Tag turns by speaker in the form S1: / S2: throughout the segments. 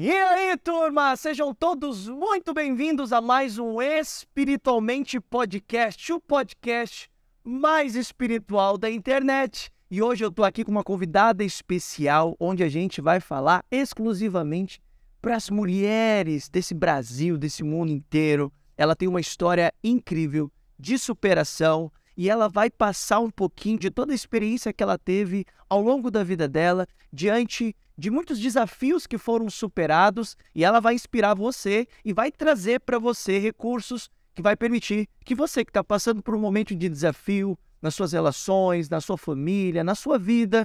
S1: E aí, turma, sejam todos muito bem-vindos a mais um Espiritualmente Podcast, o podcast mais espiritual da internet. E hoje eu tô aqui com uma convidada especial, onde a gente vai falar exclusivamente para as mulheres desse Brasil, desse mundo inteiro. Ela tem uma história incrível de superação e ela vai passar um pouquinho de toda a experiência que ela teve ao longo da vida dela diante de muitos desafios que foram superados e ela vai inspirar você e vai trazer para você recursos que vai permitir que você que está passando por um momento de desafio nas suas relações, na sua família, na sua vida,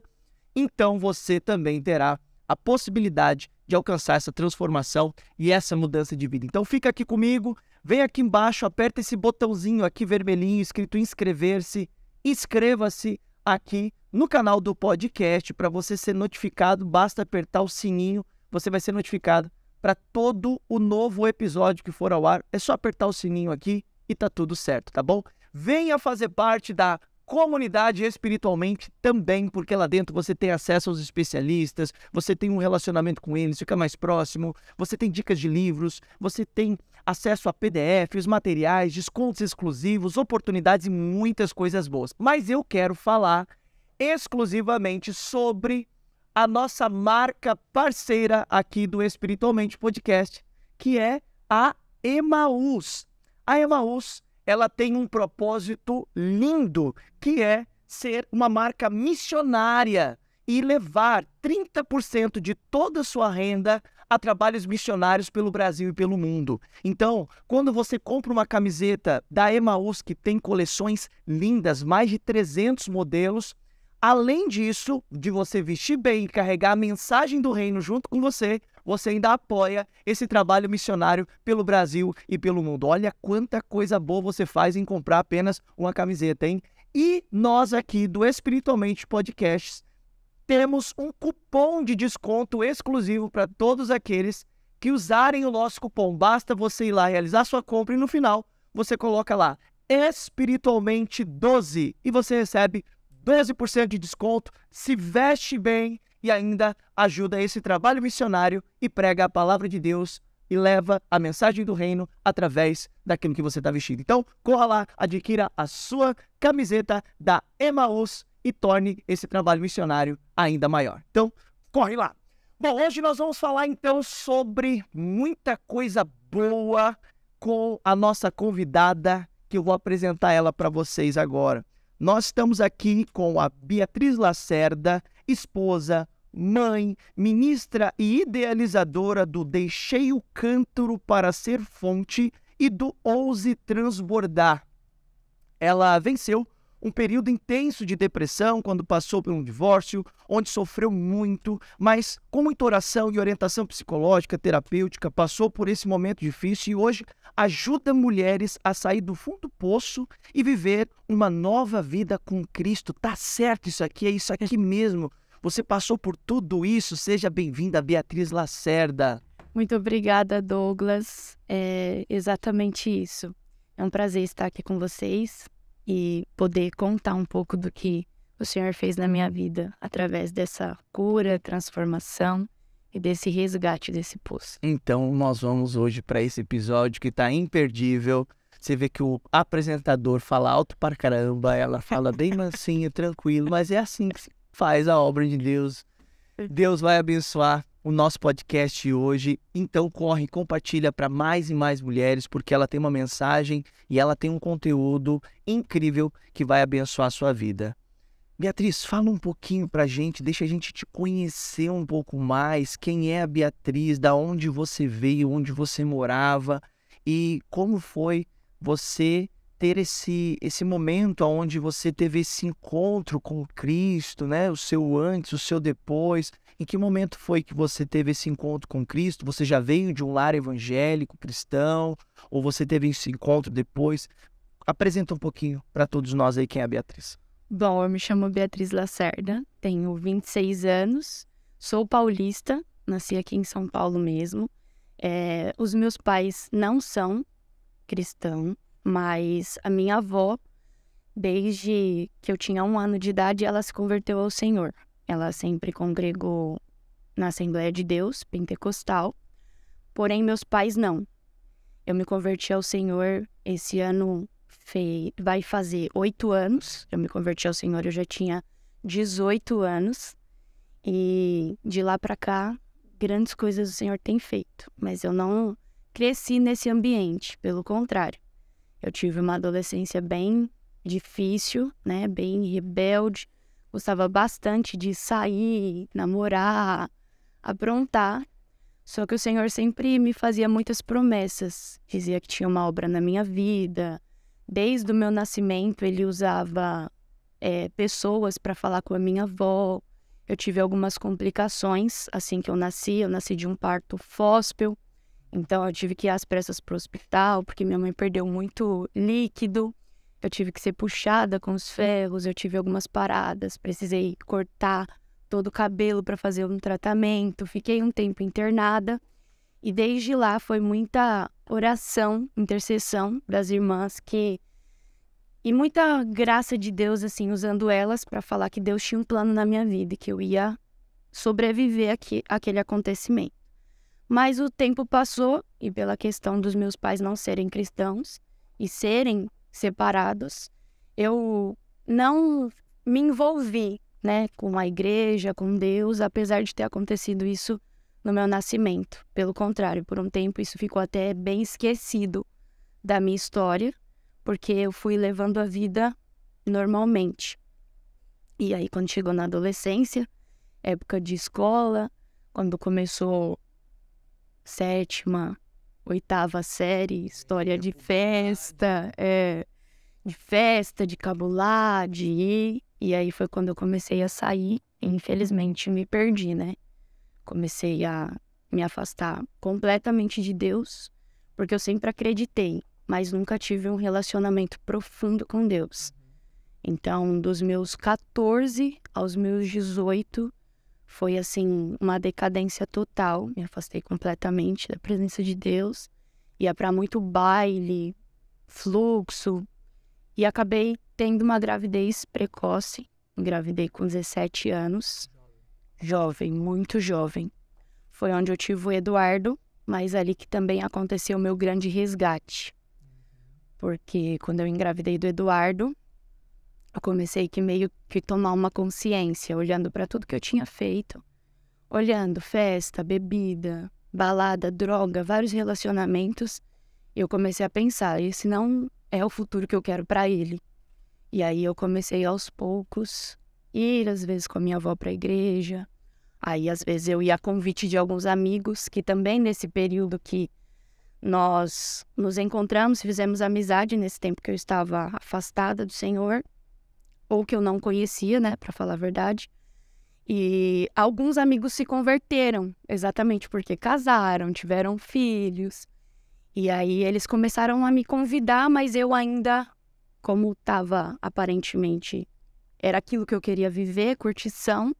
S1: então você também terá a possibilidade de alcançar essa transformação e essa mudança de vida. Então fica aqui comigo, vem aqui embaixo, aperta esse botãozinho aqui vermelhinho escrito inscrever-se, inscreva-se aqui no canal do podcast. Para você ser notificado, basta apertar o sininho, você vai ser notificado para todo o novo episódio que for ao ar. É só apertar o sininho aqui e tá tudo certo, tá bom? Venha fazer parte da comunidade espiritualmente também, porque lá dentro você tem acesso aos especialistas, você tem um relacionamento com eles, fica mais próximo, você tem dicas de livros, você tem acesso a PDFs, materiais, descontos exclusivos, oportunidades e muitas coisas boas. Mas eu quero falar exclusivamente sobre a nossa marca parceira aqui do Espiritualmente Podcast, que é a Emaús. A Emaús, ela tem um propósito lindo, que é ser uma marca missionária e levar 30% de toda a sua renda a trabalhos missionários pelo Brasil e pelo mundo. Então, quando você compra uma camiseta da Emaús, que tem coleções lindas, mais de 300 modelos, Além disso, de você vestir bem e carregar a mensagem do reino junto com você, você ainda apoia esse trabalho missionário pelo Brasil e pelo mundo. Olha quanta coisa boa você faz em comprar apenas uma camiseta, hein? E nós aqui do Espiritualmente Podcasts temos um cupom de desconto exclusivo para todos aqueles que usarem o nosso cupom. Basta você ir lá realizar sua compra e no final você coloca lá espiritualmente 12 e você recebe 12% de desconto, se veste bem e ainda ajuda esse trabalho missionário e prega a palavra de Deus e leva a mensagem do reino através daquilo que você está vestindo. Então, corra lá, adquira a sua camiseta da Emaús e torne esse trabalho missionário ainda maior. Então, corre lá. Bom, hoje nós vamos falar então sobre muita coisa boa com a nossa convidada que eu vou apresentar ela para vocês agora. Nós estamos aqui com a Beatriz Lacerda, esposa, mãe, ministra e idealizadora do Deixei o Cântaro para Ser Fonte e do Ouse Transbordar. Ela venceu um período intenso de depressão quando passou por um divórcio, onde sofreu muito, mas com muita oração e orientação psicológica, terapêutica, passou por esse momento difícil e hoje ajuda mulheres a sair do fundo do poço e viver uma nova vida com Cristo. Tá certo isso aqui, é isso aqui mesmo. Você passou por tudo isso, seja bem-vinda, Beatriz Lacerda.
S2: Muito obrigada, Douglas. É exatamente isso. É um prazer estar aqui com vocês e poder contar um pouco do que o Senhor fez na minha vida através dessa cura, transformação e desse resgate desse poço.
S1: Então, nós vamos hoje para esse episódio que está imperdível. Você vê que o apresentador fala alto para caramba, ela fala bem mansinha, tranquilo, mas é assim que se faz a obra de Deus. Deus vai abençoar o nosso podcast de hoje. Então corre, compartilha para mais e mais mulheres, porque ela tem uma mensagem e ela tem um conteúdo incrível que vai abençoar a sua vida. Beatriz, fala um pouquinho para a gente, deixa a gente te conhecer um pouco mais. Quem é a Beatriz? Da onde você veio? Onde você morava? E como foi você ter esse, esse momento onde você teve esse encontro com Cristo, né? O seu antes, o seu depois. Em que momento foi que você teve esse encontro com Cristo? Você já veio de um lar evangélico, cristão? Ou você teve esse encontro depois? Apresenta um pouquinho para todos nós aí quem é a Beatriz.
S2: Bom, eu me chamo Beatriz Lacerda, tenho 26 anos, sou paulista, nasci aqui em São Paulo mesmo. É, os meus pais não são cristãos, mas a minha avó, desde que eu tinha um ano de idade, ela se converteu ao Senhor. Ela sempre congregou na Assembleia de Deus, pentecostal, porém meus pais não. Eu me converti ao Senhor esse ano, fei... vai fazer oito anos. Eu me converti ao Senhor, eu já tinha 18 anos. E de lá para cá, grandes coisas o Senhor tem feito, mas eu não cresci nesse ambiente, pelo contrário. Eu tive uma adolescência bem difícil, né, bem rebelde, Gostava bastante de sair, namorar, aprontar. Só que o Senhor sempre me fazia muitas promessas. Dizia que tinha uma obra na minha vida. Desde o meu nascimento, ele usava é, pessoas para falar com a minha avó. Eu tive algumas complicações assim que eu nasci. Eu nasci de um parto fóspel. Então, eu tive que ir às pressas para o hospital, porque minha mãe perdeu muito líquido. Eu tive que ser puxada com os hum. ferros, eu tive algumas paradas, precisei cortar todo o cabelo para fazer um tratamento, fiquei um tempo internada. E desde lá foi muita oração, intercessão das irmãs que e muita graça de Deus assim usando elas para falar que Deus tinha um plano na minha vida e que eu ia sobreviver aqui aquele acontecimento. Mas o tempo passou e pela questão dos meus pais não serem cristãos e serem separados, eu não me envolvi, né, com a igreja, com Deus, apesar de ter acontecido isso no meu nascimento. Pelo contrário, por um tempo isso ficou até bem esquecido da minha história, porque eu fui levando a vida normalmente. E aí, quando chegou na adolescência, época de escola, quando começou sétima, oitava série, história de festa, é, de festa, de cabular, de ir. E aí foi quando eu comecei a sair. Infelizmente me perdi, né? Comecei a me afastar completamente de Deus, porque eu sempre acreditei, mas nunca tive um relacionamento profundo com Deus. Uhum. Então, dos meus 14 aos meus 18, foi assim, uma decadência total. Me afastei completamente da presença de Deus. Ia para muito baile, fluxo. E acabei tendo uma gravidez precoce. Engravidei com 17 anos. Jovem, muito jovem. Foi onde eu tive o Eduardo, mas é ali que também aconteceu o meu grande resgate. Porque quando eu engravidei do Eduardo, eu comecei que meio que tomar uma consciência, olhando para tudo que eu tinha feito, olhando festa, bebida, balada, droga, vários relacionamentos, eu comecei a pensar, esse não é o futuro que eu quero para ele. E aí eu comecei aos poucos ir às vezes com a minha avó para a igreja. Aí às vezes eu ia a convite de alguns amigos que também nesse período que nós nos encontramos, fizemos amizade nesse tempo que eu estava afastada do Senhor ou que eu não conhecia, né, para falar a verdade. E alguns amigos se converteram, exatamente porque casaram, tiveram filhos. E aí eles começaram a me convidar, mas eu ainda, como estava aparentemente, era aquilo que eu queria viver, curtição,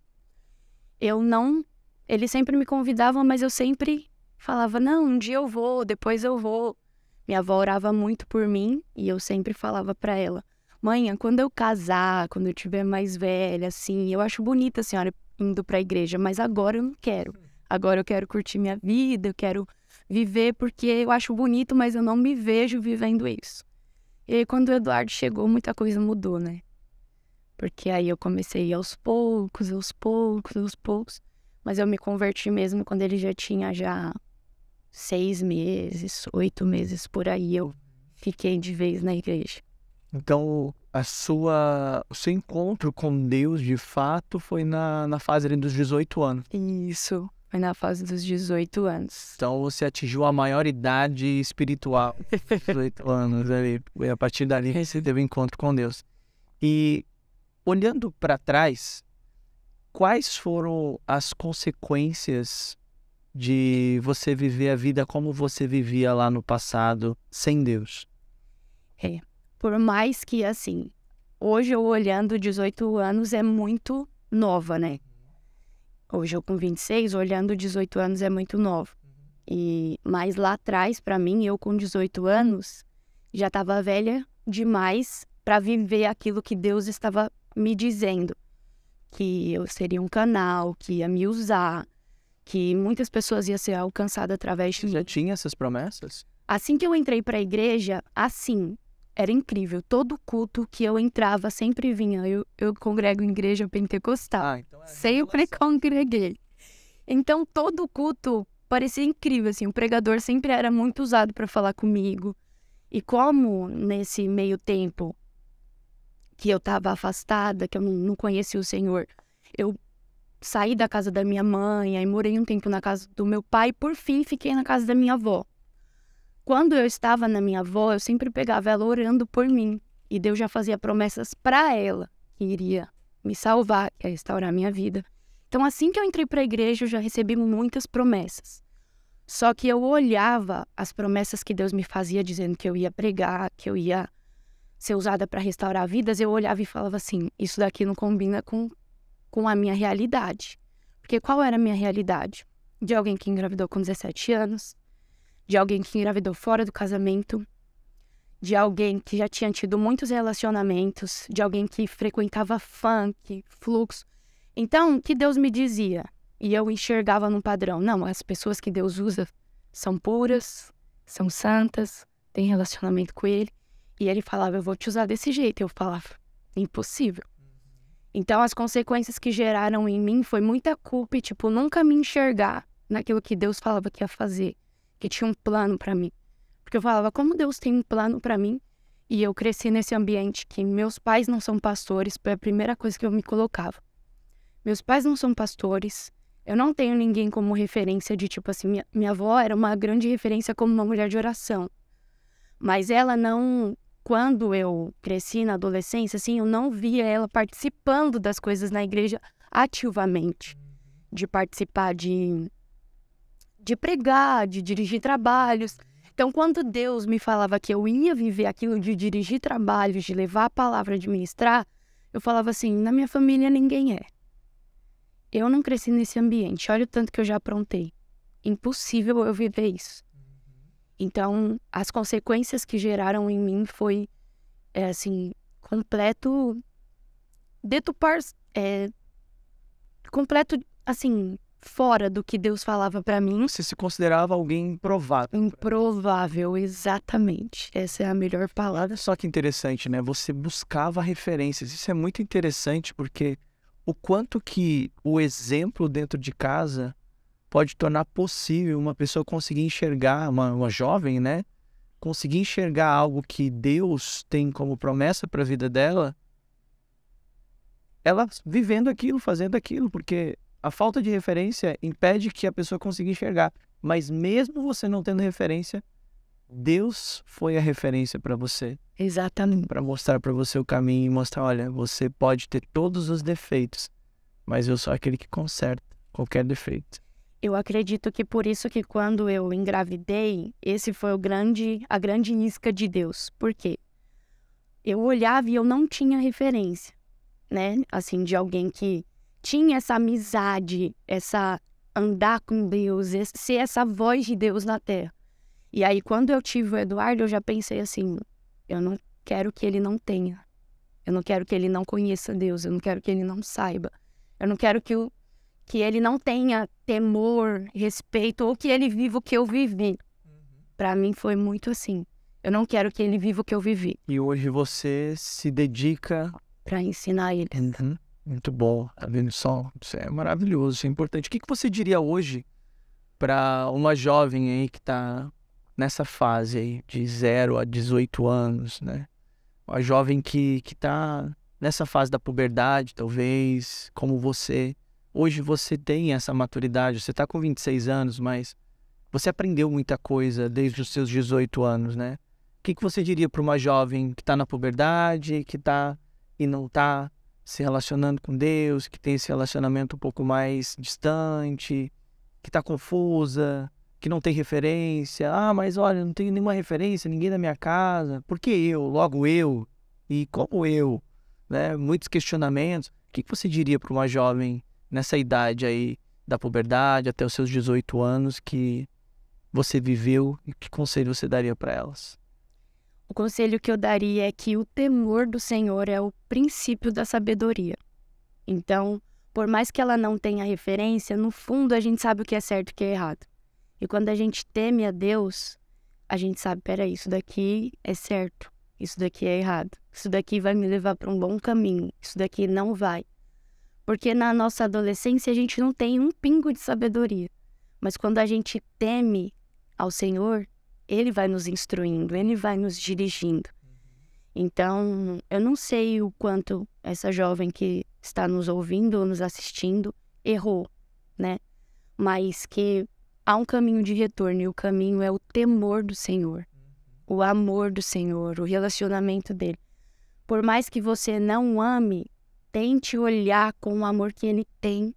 S2: eu não. Eles sempre me convidavam, mas eu sempre falava: não, um dia eu vou, depois eu vou. Minha avó orava muito por mim e eu sempre falava para ela: mãe, quando eu casar, quando eu tiver mais velha, assim, eu acho bonita a senhora indo para a igreja, mas agora eu não quero. Agora eu quero curtir minha vida, eu quero viver porque eu acho bonito, mas eu não me vejo vivendo isso. E aí, quando o Eduardo chegou, muita coisa mudou, né? Porque aí eu comecei aos poucos, aos poucos, aos poucos. Mas eu me converti mesmo quando ele já tinha já seis meses, oito meses por aí. Eu fiquei de vez na igreja.
S1: Então, a sua, o seu encontro com Deus, de fato,
S2: foi na,
S1: na fase ali, dos 18 anos.
S2: Isso, foi na fase dos 18 anos.
S1: Então, você atingiu a maior idade espiritual, 18 anos ali. Foi a partir dali que você teve um encontro com Deus. E, olhando para trás, quais foram as consequências de você viver a vida como você vivia lá no passado, sem Deus? É
S2: por mais que, assim, hoje eu olhando 18 anos é muito nova, né? Hoje eu com 26, olhando 18 anos é muito nova. E mais lá atrás para mim, eu com 18 anos já estava velha demais para viver aquilo que Deus estava me dizendo, que eu seria um canal, que ia me usar, que muitas pessoas iam ser alcançadas através de Você já tinha essas promessas? Assim que eu entrei para a igreja, assim, era incrível. Todo culto que eu entrava sempre vinha. Eu, eu congrego em igreja pentecostal. Ah, então é sempre congreguei. Então todo culto parecia incrível, assim. O pregador sempre era muito usado para falar comigo. E como nesse meio tempo que eu estava afastada, que eu não conhecia o Senhor, eu saí da casa da minha mãe, aí morei um tempo na casa do meu pai, e por fim fiquei na casa da minha avó. Quando eu estava na minha avó, eu sempre pegava ela orando por mim. E Deus já fazia promessas para ela que iria me salvar, que ia restaurar minha vida. Então, assim que eu entrei para a igreja, eu já recebi muitas promessas. Só que eu olhava as promessas que Deus me fazia, dizendo que eu ia pregar, que eu ia ser usada para restaurar vidas. Eu olhava e falava assim: isso daqui não combina com, com a minha realidade. Porque qual era a minha realidade? De alguém que engravidou com 17 anos, de alguém que engravidou fora do casamento, de alguém que já tinha tido muitos relacionamentos, de alguém que frequentava funk, fluxo. Então, o que Deus me dizia? E eu enxergava num padrão: não, as pessoas que Deus usa são puras, são santas, têm relacionamento com Ele. E ele falava: eu vou te usar desse jeito. Eu falava: impossível. Então, as consequências que geraram em mim foi muita culpa e, tipo, nunca me enxergar naquilo que Deus falava que ia fazer que tinha um plano para mim. Porque eu falava, como Deus tem um plano para mim? E eu cresci nesse ambiente que meus pais não são pastores, foi a primeira coisa que eu me colocava. Meus pais não são pastores, eu não tenho ninguém como referência de tipo assim, minha, minha avó era uma grande referência como uma mulher de oração. Mas ela não, quando eu cresci na adolescência, assim, eu não via ela participando das coisas na igreja ativamente, de participar de de pregar, de dirigir trabalhos. Então, quando Deus me falava que eu ia viver aquilo de dirigir trabalhos, de levar a palavra, de ministrar, eu falava assim: na minha família ninguém é. Eu não cresci nesse ambiente, olha o tanto que eu já aprontei. Impossível eu viver isso. Então, as consequências que geraram em mim foi, é, assim, completo. Detupar. É, completo, assim, fora do que Deus falava para mim. Você se considerava alguém improvável. Improvável, exatamente. Essa é a melhor palavra. só
S1: que interessante, né? Você buscava referências. Isso é muito interessante porque o quanto que o exemplo dentro de casa pode tornar possível uma pessoa conseguir enxergar, uma, uma jovem, né? Conseguir enxergar algo que Deus tem como promessa para a vida dela, ela vivendo aquilo, fazendo aquilo, porque a falta de referência impede que a pessoa consiga enxergar. Mas mesmo você não tendo referência, Deus foi a referência para você. Exatamente. Para mostrar para você o caminho e mostrar, olha, você pode ter todos os defeitos, mas eu sou aquele que conserta qualquer defeito.
S2: Eu acredito que por isso que quando eu engravidei, esse foi o grande a grande isca de Deus. Por quê? Eu olhava e eu não tinha referência, né? Assim de alguém que tinha essa amizade, essa andar com Deus, ser essa voz de Deus na terra. E aí, quando eu tive o Eduardo, eu já pensei assim: eu não quero que ele não tenha. Eu não quero que ele não conheça Deus. Eu não quero que ele não saiba. Eu não quero que, o, que ele não tenha temor, respeito, ou que ele viva o que eu vivi. Uhum. Para mim foi muito assim. Eu não quero que ele viva o que eu vivi.
S1: E hoje você se dedica
S2: para ensinar ele.
S1: Uhum. Muito bom, tá vendo só? Isso é maravilhoso, isso é importante. O que, que você diria hoje para uma jovem aí que está nessa fase aí de 0 a 18 anos, né? Uma jovem que, que tá nessa fase da puberdade, talvez, como você. Hoje você tem essa maturidade, você está com 26 anos, mas você aprendeu muita coisa desde os seus 18 anos, né? O que, que você diria para uma jovem que está na puberdade, que tá e não está se relacionando com Deus, que tem esse relacionamento um pouco mais distante, que está confusa, que não tem referência. Ah, mas olha, não tenho nenhuma referência, ninguém na minha casa. Por que eu? Logo eu? E como eu? Né? Muitos questionamentos. O que você diria para uma jovem nessa idade aí, da puberdade até os seus 18 anos, que você viveu e que conselho você daria para elas?
S2: O conselho que eu daria é que o temor do Senhor é o princípio da sabedoria. Então, por mais que ela não tenha referência, no fundo a gente sabe o que é certo e o que é errado. E quando a gente teme a Deus, a gente sabe, peraí, isso daqui é certo, isso daqui é errado, isso daqui vai me levar para um bom caminho, isso daqui não vai. Porque na nossa adolescência a gente não tem um pingo de sabedoria. Mas quando a gente teme ao Senhor, ele vai nos instruindo, ele vai nos dirigindo. Então, eu não sei o quanto essa jovem que está nos ouvindo ou nos assistindo errou, né? Mas que há um caminho de retorno e o caminho é o temor do Senhor, o amor do Senhor, o relacionamento dele. Por mais que você não ame, tente olhar com o amor que ele tem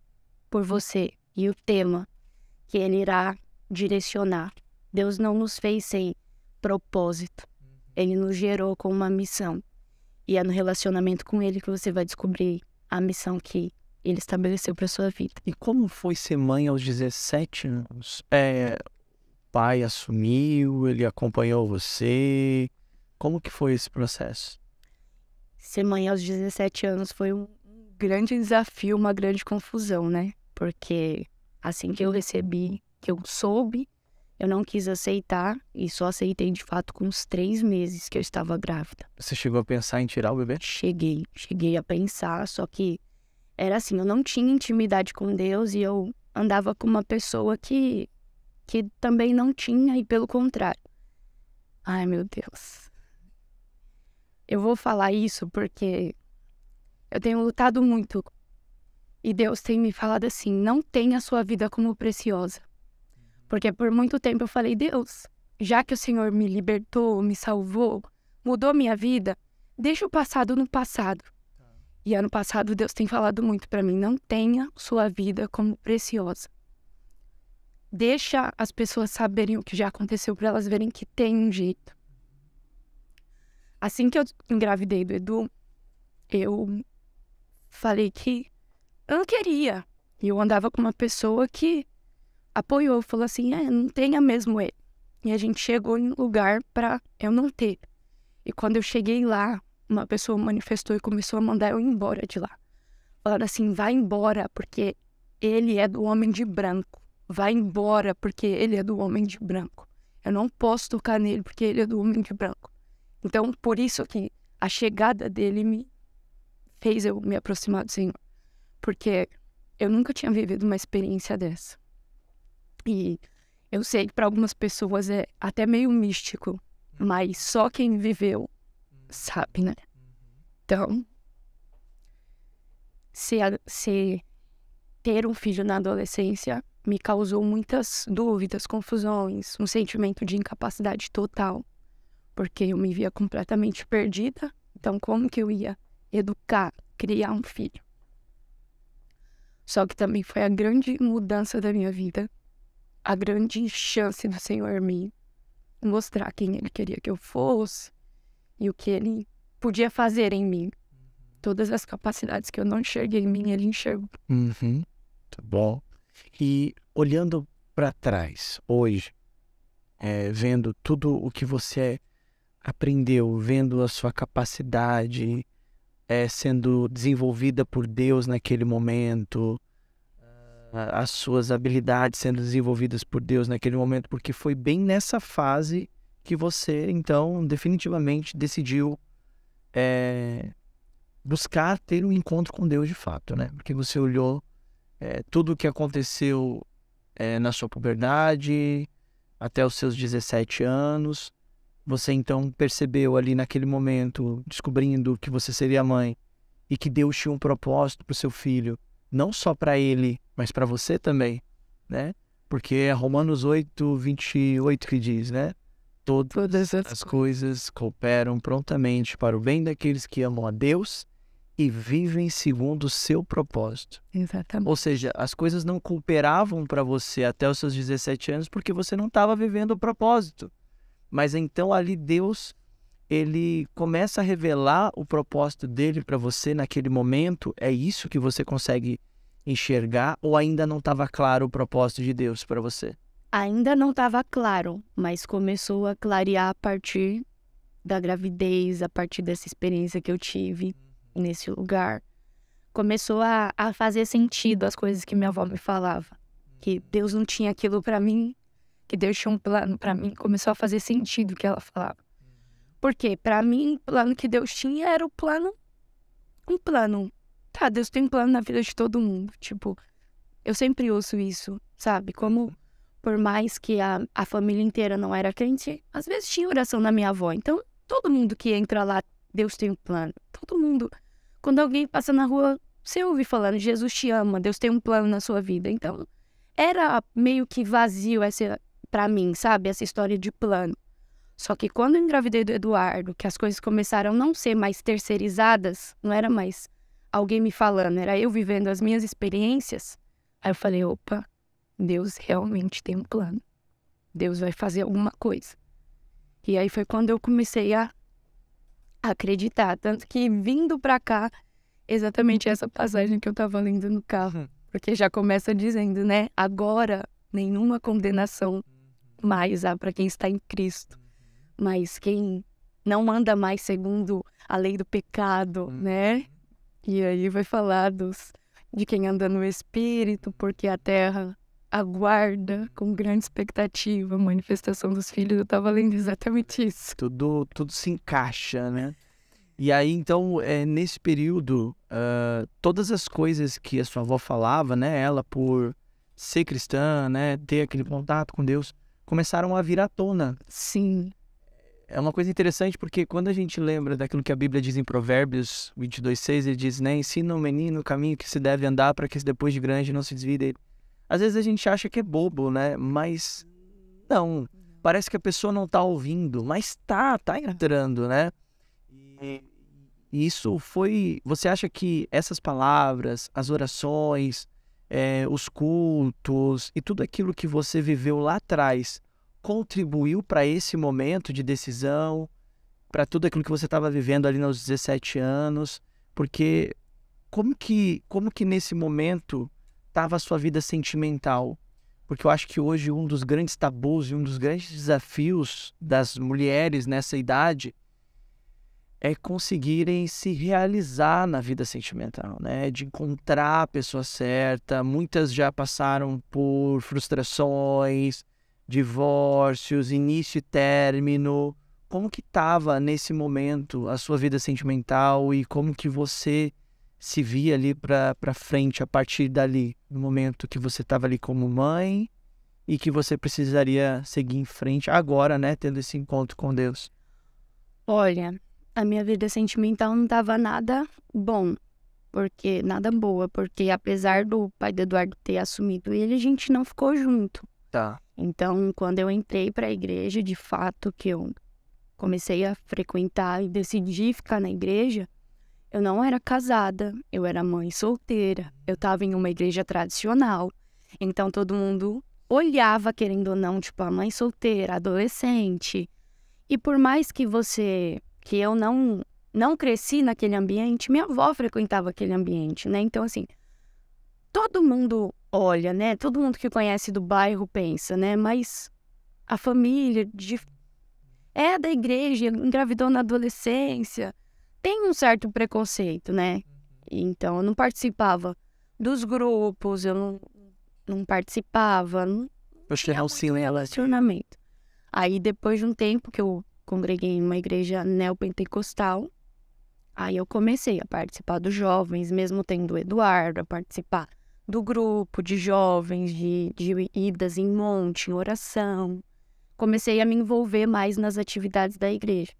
S2: por você e o tema que ele irá direcionar. Deus não nos fez sem propósito. Uhum. Ele nos gerou com uma missão. E é no relacionamento com Ele que você vai descobrir a missão que Ele estabeleceu para sua vida. E
S1: como foi ser mãe aos 17 anos? É, pai assumiu, ele acompanhou você. Como que foi esse
S2: processo? Ser mãe aos 17 anos foi um grande desafio, uma grande confusão, né? Porque assim que eu recebi, que eu soube eu não quis aceitar e só aceitei de fato com uns três meses que eu estava grávida. Você chegou a pensar em tirar o bebê? Cheguei, cheguei a pensar, só que era assim, eu não tinha intimidade com Deus e eu andava com uma pessoa que que também não tinha e pelo contrário. Ai, meu Deus. Eu vou falar isso porque eu tenho lutado muito e Deus tem me falado assim: não tenha a sua vida como preciosa. Porque por muito tempo eu falei, Deus, já que o Senhor me libertou, me salvou, mudou minha vida, deixa o passado no passado. E ano passado Deus tem falado muito para mim, não tenha sua vida como preciosa. Deixa as pessoas saberem o que já aconteceu para elas verem que tem um jeito. Assim que eu engravidei do Edu, eu falei que eu não queria. E eu andava com uma pessoa que apoiou, falou assim: é, não tenha mesmo ele. E a gente chegou em um lugar para eu não ter. E quando eu cheguei lá, uma pessoa manifestou e começou a mandar eu embora de lá. Falaram assim: vai embora, porque ele é do homem de branco. Vai embora, porque ele é do homem de branco. Eu não posso tocar nele, porque ele é do homem de branco. Então, por isso que a chegada dele me fez eu me aproximar do Senhor. Porque eu nunca tinha vivido uma experiência dessa. E eu sei que para algumas pessoas é até meio místico, uhum. mas só quem viveu uhum. sabe, né? Uhum. Então, se, se ter um filho na adolescência me causou muitas dúvidas, confusões, um sentimento de incapacidade total, porque eu me via completamente perdida. Então, como que eu ia educar, criar um filho? Só que também foi a grande mudança da minha vida a grande chance do Senhor me mostrar quem Ele queria que eu fosse e o que Ele podia fazer em mim. Uhum. Todas as capacidades que eu não enxerguei em mim, Ele enxergou.
S1: Uhum. Tá bom. E olhando para trás, hoje, é, vendo tudo o que você aprendeu, vendo a sua capacidade é, sendo desenvolvida por Deus naquele momento, as suas habilidades sendo desenvolvidas por Deus naquele momento, porque foi bem nessa fase que você, então, definitivamente decidiu é, buscar ter um encontro com Deus de fato, né? Porque você olhou é, tudo o que aconteceu é, na sua puberdade, até os seus 17 anos. Você então percebeu ali naquele momento, descobrindo que você seria mãe e que Deus tinha um propósito para o seu filho não só para ele, mas para você também, né? Porque é Romanos 8, 28 que diz, né? Todas, Todas as, as coisas cooperam prontamente para o bem daqueles que amam a Deus e vivem segundo o seu propósito. Exatamente. Ou seja, as coisas não cooperavam para você até os seus 17 anos porque você não estava vivendo o propósito. Mas então ali Deus ele começa a revelar o propósito dele para você naquele momento, é isso que você consegue enxergar ou ainda não estava claro o propósito de Deus para você?
S2: Ainda não estava claro, mas começou a clarear a partir da gravidez, a partir dessa experiência que eu tive uhum. nesse lugar. Começou a, a fazer sentido as coisas que minha avó me falava, que uhum. Deus não tinha aquilo para mim, que Deus tinha um plano para mim, começou a fazer sentido o que ela falava. Porque para mim, o plano que Deus tinha era o plano um plano. Tá, Deus tem um plano na vida de todo mundo. Tipo, eu sempre ouço isso, sabe? Como por mais que a, a família inteira não era crente, às vezes tinha oração na minha avó. Então, todo mundo que entra lá, Deus tem um plano. Todo mundo. Quando alguém passa na rua, você ouve falando, Jesus te ama, Deus tem um plano na sua vida. Então, era meio que vazio essa para mim, sabe? Essa história de plano. Só que quando eu engravidei do Eduardo, que as coisas começaram a não ser mais terceirizadas, não era mais alguém me falando, era eu vivendo as minhas experiências. Aí eu falei: opa, Deus realmente tem um plano. Deus vai fazer alguma coisa. E aí foi quando eu comecei a acreditar. Tanto que vindo pra cá, exatamente essa passagem que eu tava lendo no carro. Uhum. Porque já começa dizendo, né? Agora nenhuma condenação uhum. mais há para quem está em Cristo mas quem não anda mais segundo a lei do pecado, hum. né? E aí vai falar dos, de quem anda no espírito, porque a terra aguarda com grande expectativa a manifestação dos filhos. Eu estava lendo exatamente isso.
S1: Tudo, tudo se encaixa, né? E aí, então, é, nesse período, uh, todas as coisas que a sua avó falava, né? Ela, por ser cristã, né? Ter aquele contato com Deus, começaram a vir à tona. Sim é uma coisa interessante porque quando a gente lembra daquilo que a Bíblia diz em Provérbios 22:6, ele diz, né, ensina o menino o caminho que se deve andar para que depois de grande não se desvie dele. Às vezes a gente acha que é bobo, né? Mas não, parece que a pessoa não está ouvindo, mas tá, tá entrando, né? E isso foi, você acha que essas palavras, as orações, é, os cultos e tudo aquilo que você viveu lá atrás contribuiu para esse momento de decisão, para tudo aquilo que você estava vivendo ali nos 17 anos? Porque como que, como que nesse momento estava a sua vida sentimental? Porque eu acho que hoje um dos grandes tabus e um dos grandes desafios das mulheres nessa idade é conseguirem se realizar na vida sentimental, né? De encontrar a pessoa certa. Muitas já passaram por frustrações, divórcios, início e término. Como que estava nesse momento a sua vida sentimental e como que você se via ali para frente a partir dali, no momento que você estava ali como mãe e que você precisaria seguir em frente agora, né, tendo esse encontro com Deus?
S2: Olha, a minha vida sentimental não estava nada bom, porque nada boa, porque apesar do pai do Eduardo ter assumido ele, a gente não ficou junto. Tá. Então, quando eu entrei para a igreja, de fato que eu comecei a frequentar e decidi ficar na igreja, eu não era casada, eu era mãe solteira, eu estava em uma igreja tradicional. Então todo mundo olhava, querendo ou não, tipo, a mãe solteira, adolescente. E por mais que você, que eu não não cresci naquele ambiente, minha avó frequentava aquele ambiente, né? Então assim, todo mundo olha, né? Todo mundo que conhece do bairro pensa, né? Mas a família de... é da igreja, engravidou na adolescência, tem um certo preconceito, né? Então eu não participava dos grupos, eu não, não participava. Não...
S1: Você não se
S2: relacionamento. Aí depois de um tempo que eu congreguei em uma igreja neopentecostal, aí eu comecei a participar dos jovens, mesmo tendo o Eduardo a participar do grupo, de jovens, de, de idas em monte, em oração. Comecei a me envolver mais nas atividades da igreja.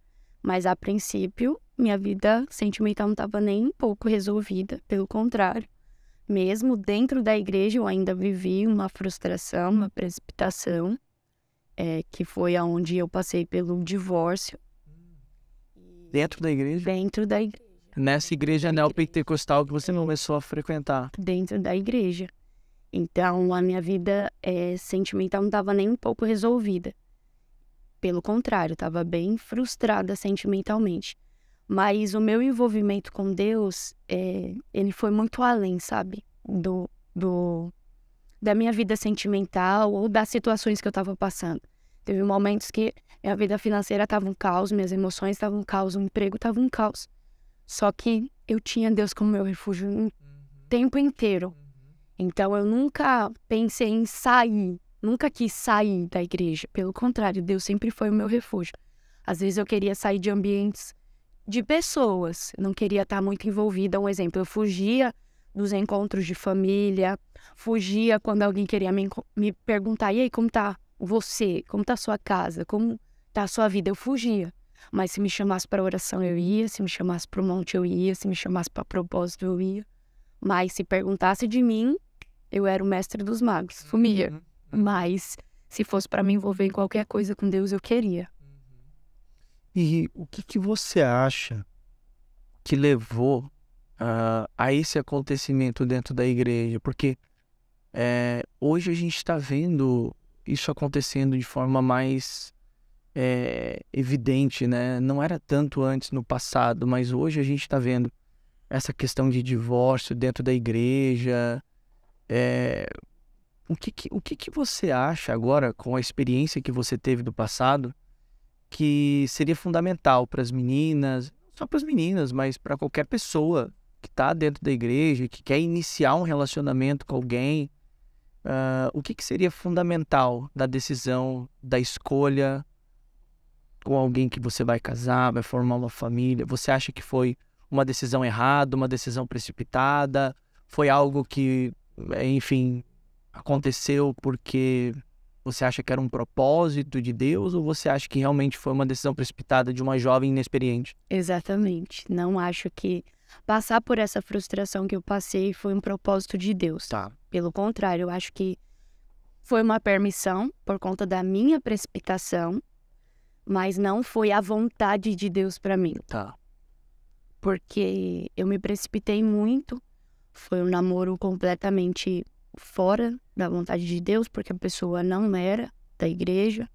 S2: Mas, a princípio, minha vida sentimental não estava nem um pouco resolvida. Pelo contrário, mesmo dentro da igreja, eu ainda vivi uma frustração, uma precipitação, é, que foi aonde eu passei pelo divórcio.
S1: Dentro da igreja?
S2: Dentro da igreja
S1: nessa igreja neopentecostal que você começou a frequentar?
S2: Dentro da igreja. Então, a minha vida é, sentimental não estava nem um pouco resolvida. Pelo contrário, estava bem frustrada sentimentalmente. Mas o meu envolvimento com Deus, é, ele foi muito além, sabe? Do, do, da minha vida sentimental ou das situações que eu estava passando. Teve momentos que minha vida financeira estava um caos, minhas emoções estavam um caos, o emprego estava um caos. Só que eu tinha Deus como meu refúgio o uhum. tempo inteiro. Uhum. Então eu nunca pensei em sair, nunca quis sair da igreja. Pelo contrário, Deus sempre foi o meu refúgio. Às vezes eu queria sair de ambientes de pessoas, eu não queria estar muito envolvida. Um exemplo, eu fugia dos encontros de família, fugia quando alguém queria me, me perguntar: e aí, como tá você? Como tá a sua casa? Como tá a sua vida? Eu fugia. Mas se me chamasse para oração, eu ia. Se me chamasse para o monte, eu ia. Se me chamasse para propósito, eu ia. Mas se perguntasse de mim, eu era o mestre dos magos, uhum. sumia. Uhum. Mas se fosse para me envolver em qualquer coisa com Deus, eu queria. Uhum.
S1: E o que, que você acha que levou uh, a esse acontecimento dentro da igreja? Porque é, hoje a gente está vendo isso acontecendo de forma mais é, evidente, né? Não era tanto antes no passado, mas hoje a gente está vendo essa questão de divórcio dentro da igreja. É, o que, que o que, que você acha agora, com a experiência que você teve do passado, que seria fundamental para as meninas, só para as meninas, mas para qualquer pessoa que está dentro da igreja, que quer iniciar um relacionamento com alguém? Uh, o que, que seria fundamental da decisão, da escolha, com alguém que você vai casar, vai formar uma família, você acha que foi uma decisão errada, uma decisão precipitada, foi algo que, eh, enfim, aconteceu porque você acha que era um propósito de Deus ou você acha que realmente foi uma decisão precipitada de uma jovem inexperiente?
S2: Exatamente. Não acho que passar por essa frustração que eu passei foi um propósito de Deus. Tá. Pelo contrário, eu acho que foi uma permissão por conta da minha precipitação mas não foi a vontade de Deus para mim. Tá. Porque eu me precipitei muito, foi um namoro completamente fora da vontade de Deus, porque a pessoa não era da igreja.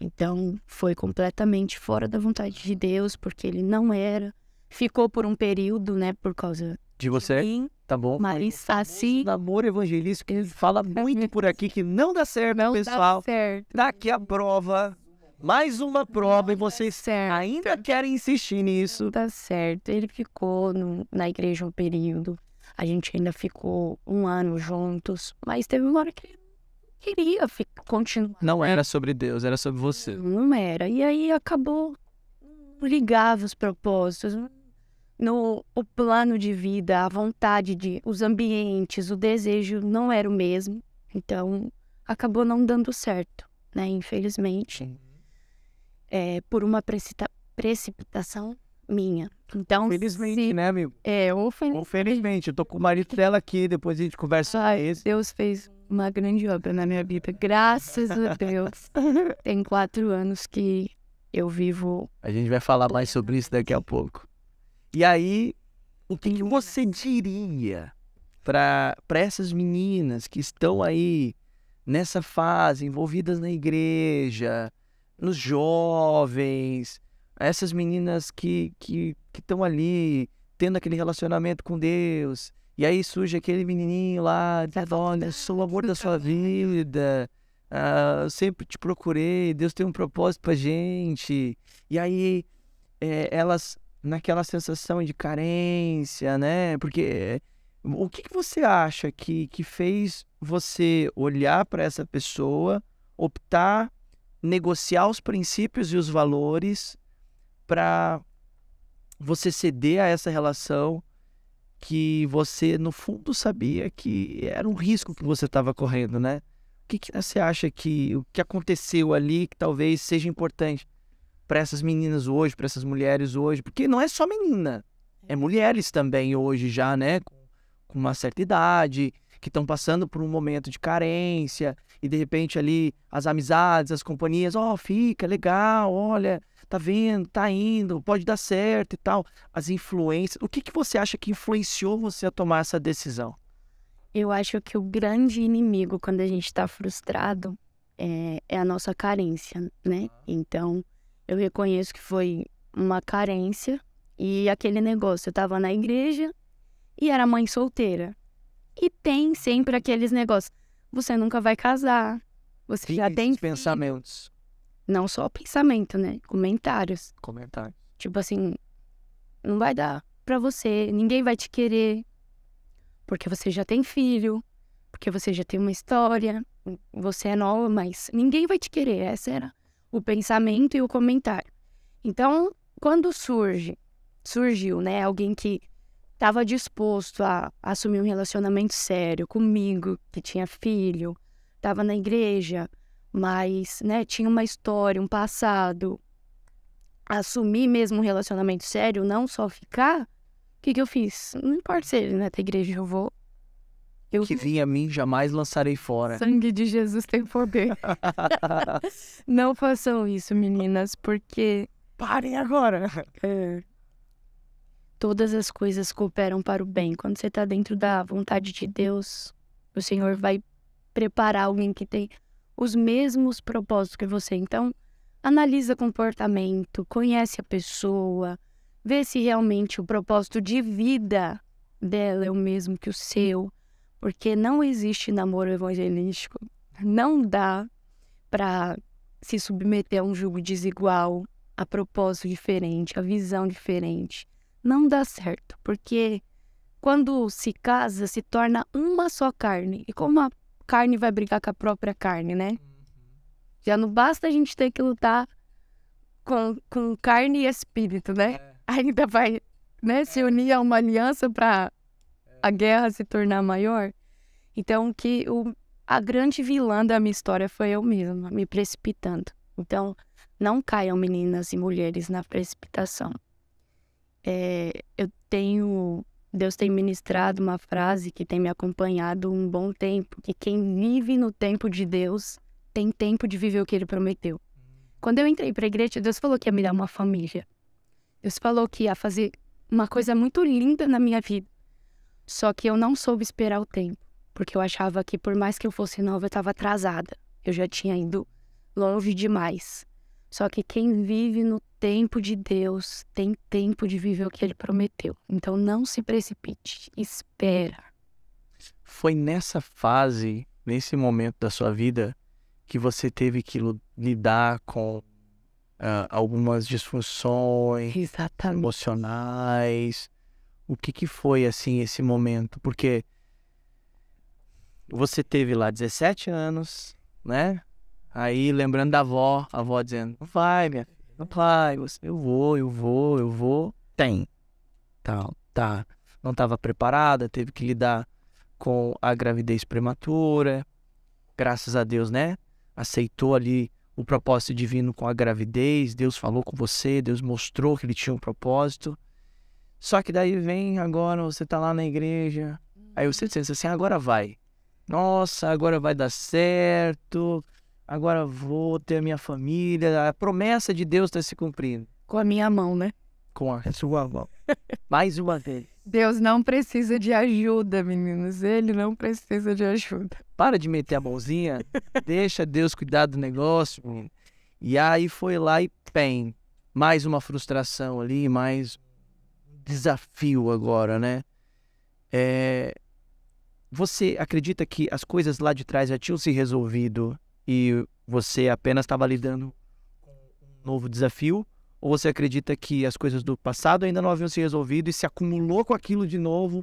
S2: Então, foi completamente fora da vontade de Deus, porque ele não era. Ficou por um período, né, por causa
S1: de você. De mim, tá bom.
S2: Mas assim, namoro evangelístico, ele fala muito por aqui que não dá certo, não pessoal. Dá certo. Daqui tá a prova mais uma prova e vocês ainda tá. querem insistir nisso. Tá certo. Ele ficou no, na igreja um período. A gente ainda ficou um ano juntos. Mas teve uma hora que ele queria ficar, continuar.
S1: Não era sobre Deus, era sobre você.
S2: Não, não era. E aí acabou. Ligava os propósitos. No, o plano de vida, a vontade de, os ambientes, o desejo não era o mesmo. Então, acabou não dando certo, né? Infelizmente. Sim é, por uma precipitação minha. Então,
S1: Felizmente, se... né, amigo? É, ou felizmente. Infelizmente, eu tô com o marido dela aqui, depois a gente conversa Ai,
S2: esse. Deus fez uma grande obra na minha vida, graças a Deus. Tem quatro anos que eu vivo...
S1: A gente vai falar mais sobre isso daqui a pouco. E aí, o que você diria para essas meninas que estão aí nessa fase, envolvidas na igreja, nos jovens, essas meninas que que estão ali tendo aquele relacionamento com Deus. E aí surge aquele menininho lá, olha, né? sou o amor da sua vida. Ah, sempre te procurei, Deus tem um propósito pra gente. E aí é, elas naquela sensação de carência, né? Porque o que, que você acha que, que fez você olhar para essa pessoa, optar negociar os princípios e os valores para você ceder a essa relação que você, no fundo, sabia que era um risco que você estava correndo, né? O que, que você acha que o que aconteceu ali que talvez seja importante para essas meninas hoje, para essas mulheres hoje? Porque não é só menina, é mulheres também hoje já, né? Com uma certa idade, que estão passando por um momento de carência, e de repente ali as amizades, as companhias, ó, oh, fica, legal, olha, tá vendo, tá indo, pode dar certo e tal. As influências. O que, que você acha que influenciou você a tomar essa decisão?
S2: Eu acho que o grande inimigo quando a gente está frustrado é, é, a nossa carência, né? Então, eu reconheço que foi uma carência e aquele negócio. Eu estava na igreja e era mãe solteira. E tem sempre aqueles negócios você nunca vai casar. Você já tem. pensamentos. Não só pensamento, né? Comentários. Comentários. Tipo assim, não vai dar pra você, ninguém vai te querer. Porque você já tem filho, porque você já tem uma história, você é nova, mas ninguém vai te querer. Esse era o pensamento e o comentário. Então, quando surge, surgiu, né, alguém que estava disposto a assumir um relacionamento sério comigo, que tinha filho, estava na igreja, mas né, tinha uma história, um passado. Assumir mesmo um relacionamento sério, não só ficar, o que, que eu fiz? Não importa se ele não é da igreja, eu vou. Eu...
S1: Que vinha a mim, jamais lançarei fora. Sangue
S2: de Jesus tem poder. não façam isso, meninas, porque. Parem agora! É todas as coisas cooperam para o bem. Quando você está dentro da vontade de Deus, o Senhor vai preparar alguém que tem os mesmos propósitos que você. Então, analisa comportamento, conhece a pessoa, vê se realmente o propósito de vida dela é o mesmo que o seu, porque não existe namoro evangelístico. Não dá para se submeter a um julgo desigual, a propósito diferente, a visão diferente não dá certo, porque quando se casa, se torna uma só carne. E como a carne vai brigar com a própria carne, né? Uhum. Já não basta a gente ter que lutar com, com carne e espírito, né? É. Ainda vai né, é. se unir a uma aliança para é. a guerra se tornar maior. Então, que o, a grande vilã da minha história foi eu mesma, me precipitando. Então, não caiam meninas e mulheres na precipitação é, eu tenho. Deus tem ministrado uma frase que tem me acompanhado um bom tempo, que quem vive no tempo de Deus tem tempo de viver o que ele prometeu. Quando eu entrei para a igreja, Deus falou que ia me dar uma família. Deus falou que ia fazer uma coisa muito linda na minha vida. Só que eu não soube esperar o tempo, porque eu achava que por mais que eu fosse nova, eu estava atrasada. Eu já tinha ido longe demais. Só que quem vive no tempo de Deus tem tempo de viver o que ele prometeu. Então não se precipite, espera.
S1: Foi nessa fase, nesse momento da sua vida, que você teve que lidar com uh, algumas disfunções Exatamente. emocionais. O que, que foi assim esse momento? Porque você teve lá 17 anos, né? Aí lembrando da avó, a avó dizendo: vai, minha filha, vai. Você, eu vou, eu vou, eu vou. Tem. Tal, tá, tá. Não estava preparada, teve que lidar com a gravidez prematura. Graças a Deus, né? Aceitou ali o propósito divino com a gravidez. Deus falou com você, Deus mostrou que ele tinha um propósito. Só que daí vem agora, você tá lá na igreja. Aí você uhum. pensa assim: agora vai. Nossa, agora vai dar certo agora vou ter a minha família, a promessa de Deus está se cumprindo.
S2: Com a minha mão, né? Com a é sua mão.
S1: Mais uma vez.
S2: Deus não precisa de ajuda, meninos. Ele não precisa de ajuda.
S1: Para de meter a mãozinha. deixa Deus cuidar do negócio, menino. E aí foi lá e pem. Mais uma frustração ali, mais desafio agora, né? É... Você acredita que as coisas lá de trás já tinham se resolvido e você apenas estava lidando com um novo desafio? Ou você acredita que as coisas do passado ainda não haviam se resolvido e se acumulou com aquilo de novo?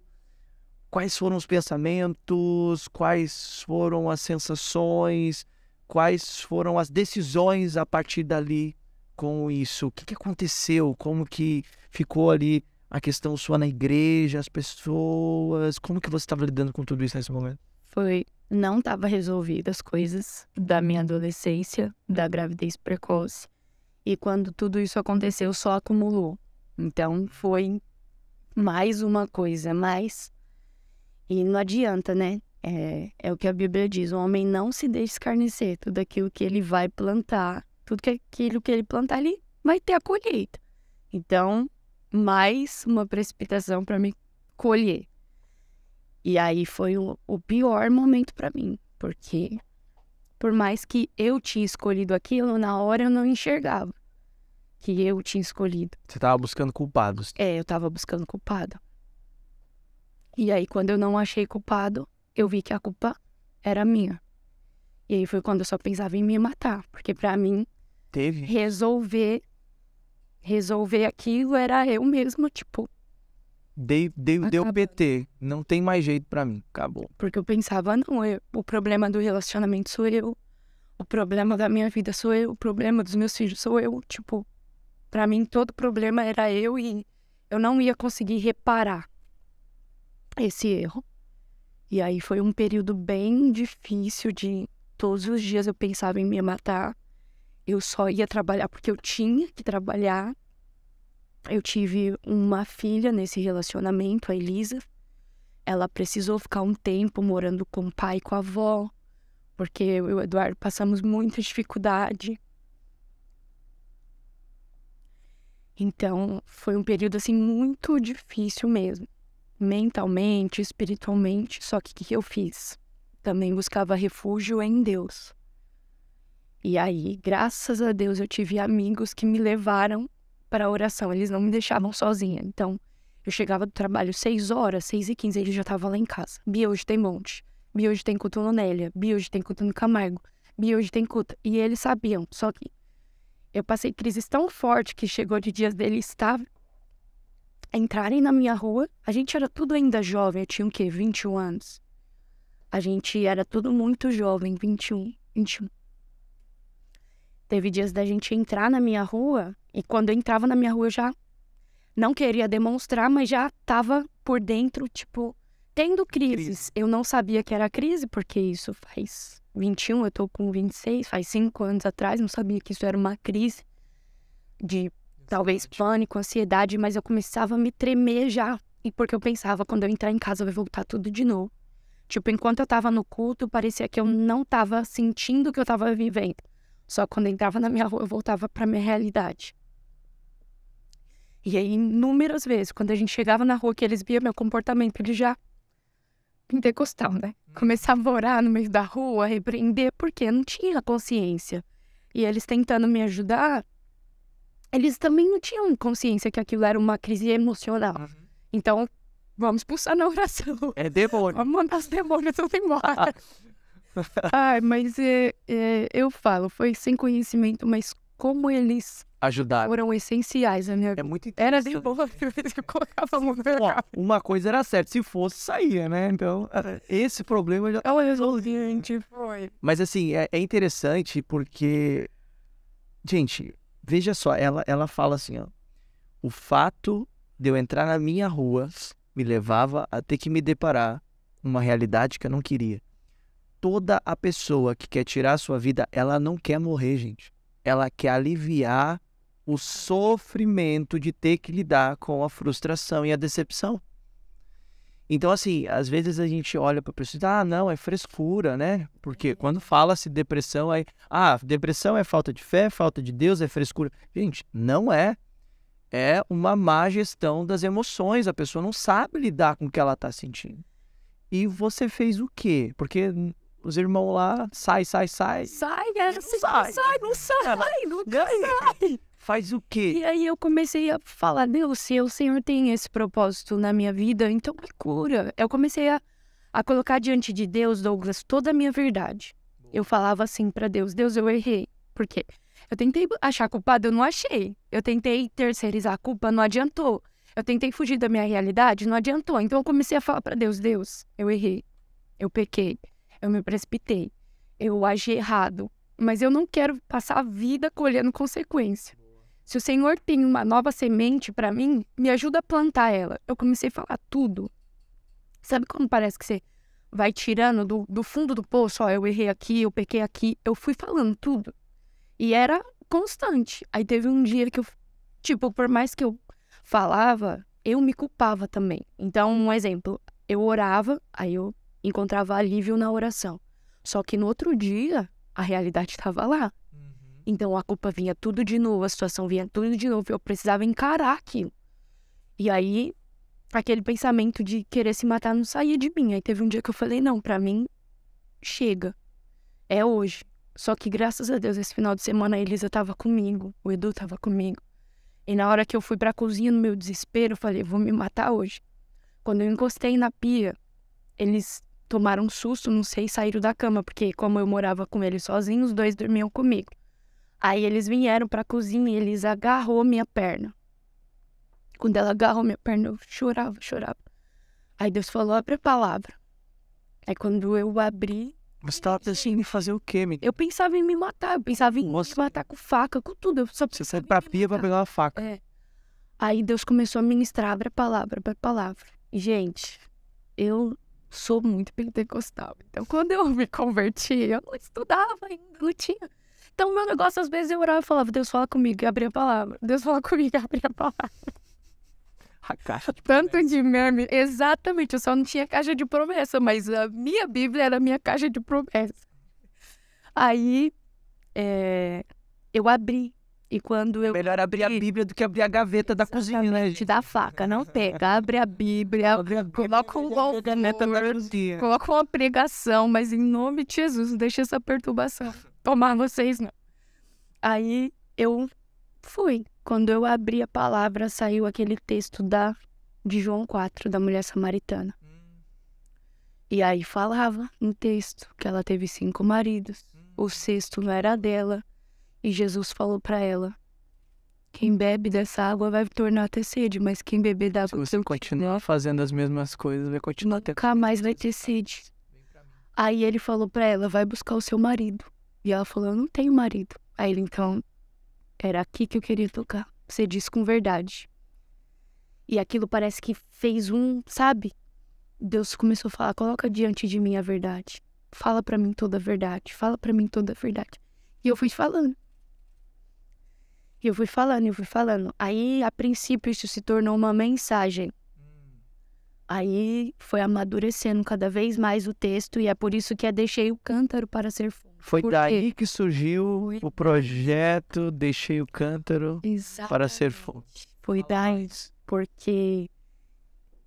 S1: Quais foram os pensamentos? Quais foram as sensações? Quais foram as decisões a partir dali com isso? O que, que aconteceu? Como que ficou ali a questão sua na igreja, as pessoas? Como que você estava lidando com tudo isso nesse momento?
S2: Foi não estava resolvida as coisas da minha adolescência, da gravidez precoce. E quando tudo isso aconteceu, só acumulou. Então foi mais uma coisa, mais. E não adianta, né? É, é o que a Bíblia diz: o homem não se deixa escarnecer. Tudo aquilo que ele vai plantar, tudo aquilo que ele plantar, ele vai ter a colheita. Então, mais uma precipitação para me colher. E aí foi o, o pior momento para mim, porque por mais que eu tinha escolhido aquilo, na hora eu não enxergava que eu tinha escolhido.
S1: Você tava buscando culpados.
S2: É, eu tava buscando culpado. E aí quando eu não achei culpado, eu vi que a culpa era minha. E aí foi quando eu só pensava em me matar, porque para mim teve resolver resolver aquilo era eu mesma, tipo,
S1: dei, dei, deu PT, não tem mais jeito para mim, acabou.
S2: Porque eu pensava, não, eu, o problema do relacionamento sou eu, o problema da minha vida sou eu, o problema dos meus filhos sou eu. Tipo, para mim todo problema era eu e eu não ia conseguir reparar esse erro. E aí foi um período bem difícil de todos os dias eu pensava em me matar. Eu só ia trabalhar porque eu tinha que trabalhar. Eu tive uma filha nesse relacionamento, a Elisa. Ela precisou ficar um tempo morando com o pai e com a avó, porque eu e o Eduardo passamos muita dificuldade. Então, foi um período assim muito difícil mesmo, mentalmente, espiritualmente. Só que o que eu fiz? Também buscava refúgio em Deus. E aí, graças a Deus, eu tive amigos que me levaram para a oração. Eles não me deixavam sozinha. Então, eu chegava do trabalho 6 horas, 6 e 15, eles já estavam lá em casa. Bia, hoje tem monte. Bia, hoje tem culto no Nélia. Bia, hoje tem culto no Camargo. Bia, hoje tem culto. E eles sabiam, só que eu passei crises tão forte que chegou de dias dele estar entrarem na minha rua. A gente era tudo ainda jovem, eu tinha o quê? 21 anos. A gente era tudo muito jovem, 21, 21. Teve dias da gente entrar na minha rua e quando eu entrava na minha rua eu já não queria demonstrar, mas já estava por dentro, tipo, tendo crises. Crise. Eu não sabia que era crise, porque isso faz 21, eu tô com 26, faz 5 anos atrás, não sabia que isso era uma crise de talvez pânico, ansiedade, mas eu começava a me tremer já. E porque eu pensava, quando eu entrar em casa vai voltar tudo de novo. Tipo, enquanto eu tava no culto, parecia que eu hum. não tava sentindo o que eu tava vivendo. Só quando entrava na minha rua, eu voltava para minha realidade. E aí, inúmeras vezes, quando a gente chegava na rua, que eles via meu comportamento, eles já. pentecostal, né? Hum. Começava a orar no meio da rua, a repreender, porque não tinha consciência. E eles tentando me ajudar, eles também não tinham consciência que aquilo era uma crise emocional. Uhum. Então, vamos pulsar na oração. É demônio. Vamos mandar os demônios embora. Ah, mas é, é, eu falo, foi sem conhecimento, mas como eles ajudaram. foram essenciais na minha vida. É muito Era de boa, eu colocava a mão na
S1: Uma coisa era certa, se fosse, saía, né? Então, esse problema
S2: já... É ela gente foi.
S1: Mas assim, é, é interessante porque... Gente, veja só, ela, ela fala assim, ó. O fato de eu entrar na minha rua me levava a ter que me deparar uma realidade que eu não queria toda a pessoa que quer tirar a sua vida, ela não quer morrer, gente. Ela quer aliviar o sofrimento de ter que lidar com a frustração e a decepção. Então, assim, às vezes a gente olha para a pessoa e diz, ah, não, é frescura, né? Porque uhum. quando fala-se depressão, aí, ah, depressão é falta de fé, falta de Deus, é frescura. Gente, não é. É uma má gestão das emoções, a pessoa não sabe lidar com o que ela está sentindo. E você fez o quê? Porque os irmãos lá, sai, sai, sai. Sai, é, não, sai, sai, não sai,
S2: não sai, não é sai. Faz o quê? E aí eu comecei a falar, Deus, se o Senhor tem esse propósito na minha vida, então me cura. Eu comecei a, a colocar diante de Deus, Douglas, toda a minha verdade. Eu falava assim para Deus, Deus, eu errei. Por quê? Eu tentei achar culpado, eu não achei. Eu tentei terceirizar a culpa, não adiantou. Eu tentei fugir da minha realidade, não adiantou. Então eu comecei a falar para Deus, Deus, eu errei. Eu pequei eu me precipitei, eu agi errado, mas eu não quero passar a vida colhendo consequência. Se o Senhor tem uma nova semente para mim, me ajuda a plantar ela. Eu comecei a falar tudo. Sabe quando parece que você vai tirando do, do fundo do poço, ó, eu errei aqui, eu pequei aqui, eu fui falando tudo. E era constante. Aí teve um dia que eu, tipo, por mais que eu falava, eu me culpava também. Então, um exemplo, eu orava, aí eu encontrava alívio na oração. Só que no outro dia, a realidade estava lá. Uhum. Então a culpa vinha tudo de novo, a situação vinha tudo de novo, eu precisava encarar aquilo. E aí, aquele pensamento de querer se matar não saía de mim. Aí teve um dia que eu falei: não, para mim, chega. É hoje. Só que graças a Deus, esse final de semana a Elisa tava comigo, o Edu tava comigo. E na hora que eu fui pra cozinha, no meu desespero, eu falei, vou me matar hoje. Quando eu encostei na pia, eles tomaram um susto, não sei, saíram da cama, porque como eu morava com eles sozinhos, os dois dormiam comigo. Aí eles vieram a cozinha e eles agarrou minha perna. Quando ela agarrou minha perna, eu chorava, chorava. Aí Deus falou, abre a palavra. Aí quando eu abri... Você tava pensando em fazer o quê, amiga? Eu pensava em me matar, eu pensava em Nossa. me matar com faca, com tudo. Eu só Você sai pra pia pra pegar uma faca. É. Aí Deus começou a ministrar, abre a palavra, abre a palavra. E, gente, eu sou muito pentecostal. Então, quando eu me converti, eu não estudava ainda, não tinha. Então, meu negócio, às vezes, eu orava e falava, Deus fala comigo e abria a palavra. Deus fala comigo e abria a palavra. A caixa de Tanto promessa. de meme. Exatamente, eu só não tinha caixa de promessa, mas a minha Bíblia era a minha caixa de promessa. Aí, é, eu abri e quando eu. Melhor abrir a Bíblia do que abrir a gaveta da cozinha, né? Gente? Da faca, não pega. Abre a Bíblia, coloca, um... Bíblia, coloca uma pregação, mas em nome de Jesus, não deixa essa perturbação tomar vocês, não. Aí eu fui. Quando eu abri a palavra, saiu aquele texto da de João 4, da mulher samaritana. Hum. E aí falava no texto que ela teve cinco maridos, hum. o sexto não era dela e Jesus falou para ela: Quem bebe dessa água vai tornar a ter sede, mas quem beber da água.
S1: Se você continuar fazendo as mesmas coisas, vai continuar tendo. Nunca mais vai ter sede.
S2: Aí ele falou para ela: Vai buscar o seu marido. E ela falou: Eu não tenho marido. Aí ele então: Era aqui que eu queria tocar. Você disse com verdade. E aquilo parece que fez um, sabe? Deus começou a falar: Coloca diante de mim a verdade. Fala para mim toda a verdade. Fala para mim toda a verdade. E eu fui falando. E eu fui falando, eu fui falando. Aí, a princípio, isso se tornou uma mensagem. Hum. Aí foi amadurecendo cada vez mais o texto e é por isso que eu é deixei o cântaro para ser fundo. Foi daí
S1: que surgiu foi... o projeto Deixei o cântaro Exatamente. para ser fundo.
S2: Foi daí, porque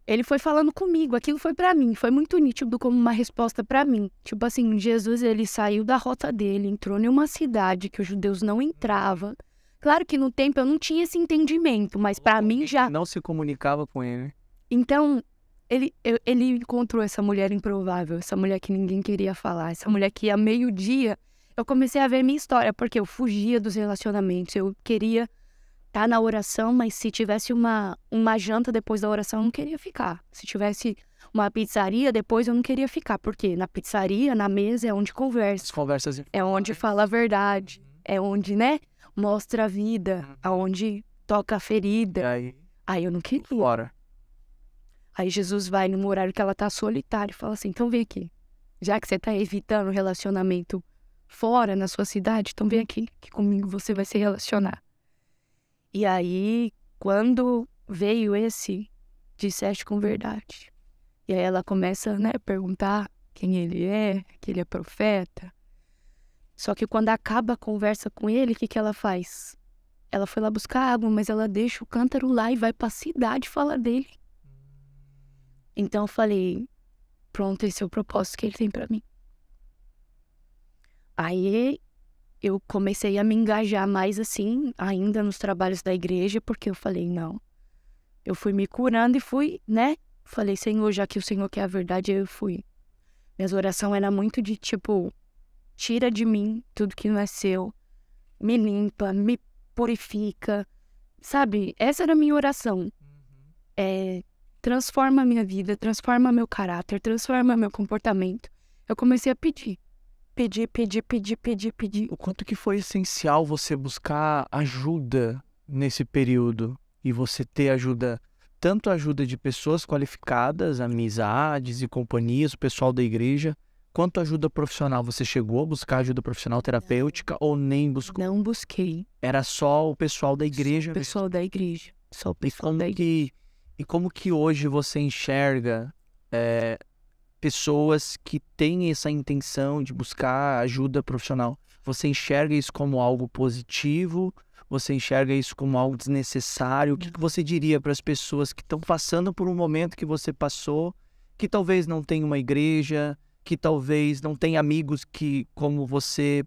S2: ele foi falando comigo, aquilo foi para mim, foi muito nítido como uma resposta para mim. Tipo assim, Jesus ele saiu da rota dele, entrou em uma cidade que os judeus não entravam. Claro que no tempo eu não tinha esse entendimento, mas para mim já.
S1: Não se comunicava com ele.
S2: Então, ele, ele encontrou essa mulher improvável, essa mulher que ninguém queria falar, essa mulher que a meio-dia eu comecei a ver minha história, porque eu fugia dos relacionamentos, eu queria estar tá na oração, mas se tivesse uma, uma janta depois da oração, eu não queria ficar. Se tivesse uma pizzaria depois, eu não queria ficar, porque na pizzaria, na mesa, é onde conversa. As conversas. É onde fala a verdade, uhum. é onde, né? mostra a vida, uhum. aonde toca a ferida. E aí, aí eu não queria. Flora. Aí Jesus vai num horário que ela tá solitária e fala assim: então vem aqui. Já que você tá evitando relacionamento fora, na sua cidade, então vem aqui, que comigo você vai se relacionar. E aí, quando veio esse, disseste com verdade. E aí ela começa, né, perguntar quem ele é, que ele é profeta, só que quando acaba a conversa com ele, o que, que ela faz? Ela foi lá buscar água, mas ela deixa o cântaro lá e vai pra cidade falar dele. Então eu falei, pronto, esse é o propósito que ele tem para mim. Aí eu comecei a me engajar mais assim, ainda nos trabalhos da igreja, porque eu falei, não. Eu fui me curando e fui, né? Falei, Senhor, já que o Senhor quer a verdade, eu fui. Minhas orações eram muito de tipo, tira de mim tudo que não é seu, me limpa, me purifica, sabe? Essa era a minha oração. Uhum. É, transforma a minha vida, transforma meu caráter, transforma meu comportamento. Eu comecei a pedir. Pedir, pedir, pedir, pedir, pedir. O quanto que
S1: foi essencial você buscar ajuda nesse período e você ter ajuda, tanto ajuda de pessoas qualificadas, amizades e companhias, o pessoal da igreja, Quanto ajuda profissional, você chegou a buscar ajuda profissional terapêutica não, ou nem buscou? Não busquei. Era só o pessoal da igreja? Só o pessoal mesmo. da igreja. Só o pessoal da igreja. Que, e como que hoje você enxerga é, pessoas que têm essa intenção de buscar ajuda profissional? Você enxerga isso como algo positivo? Você enxerga isso como algo desnecessário? O que, que você diria para as pessoas que estão passando por um momento que você passou, que talvez não tenha uma igreja, que talvez não tem amigos que, como você,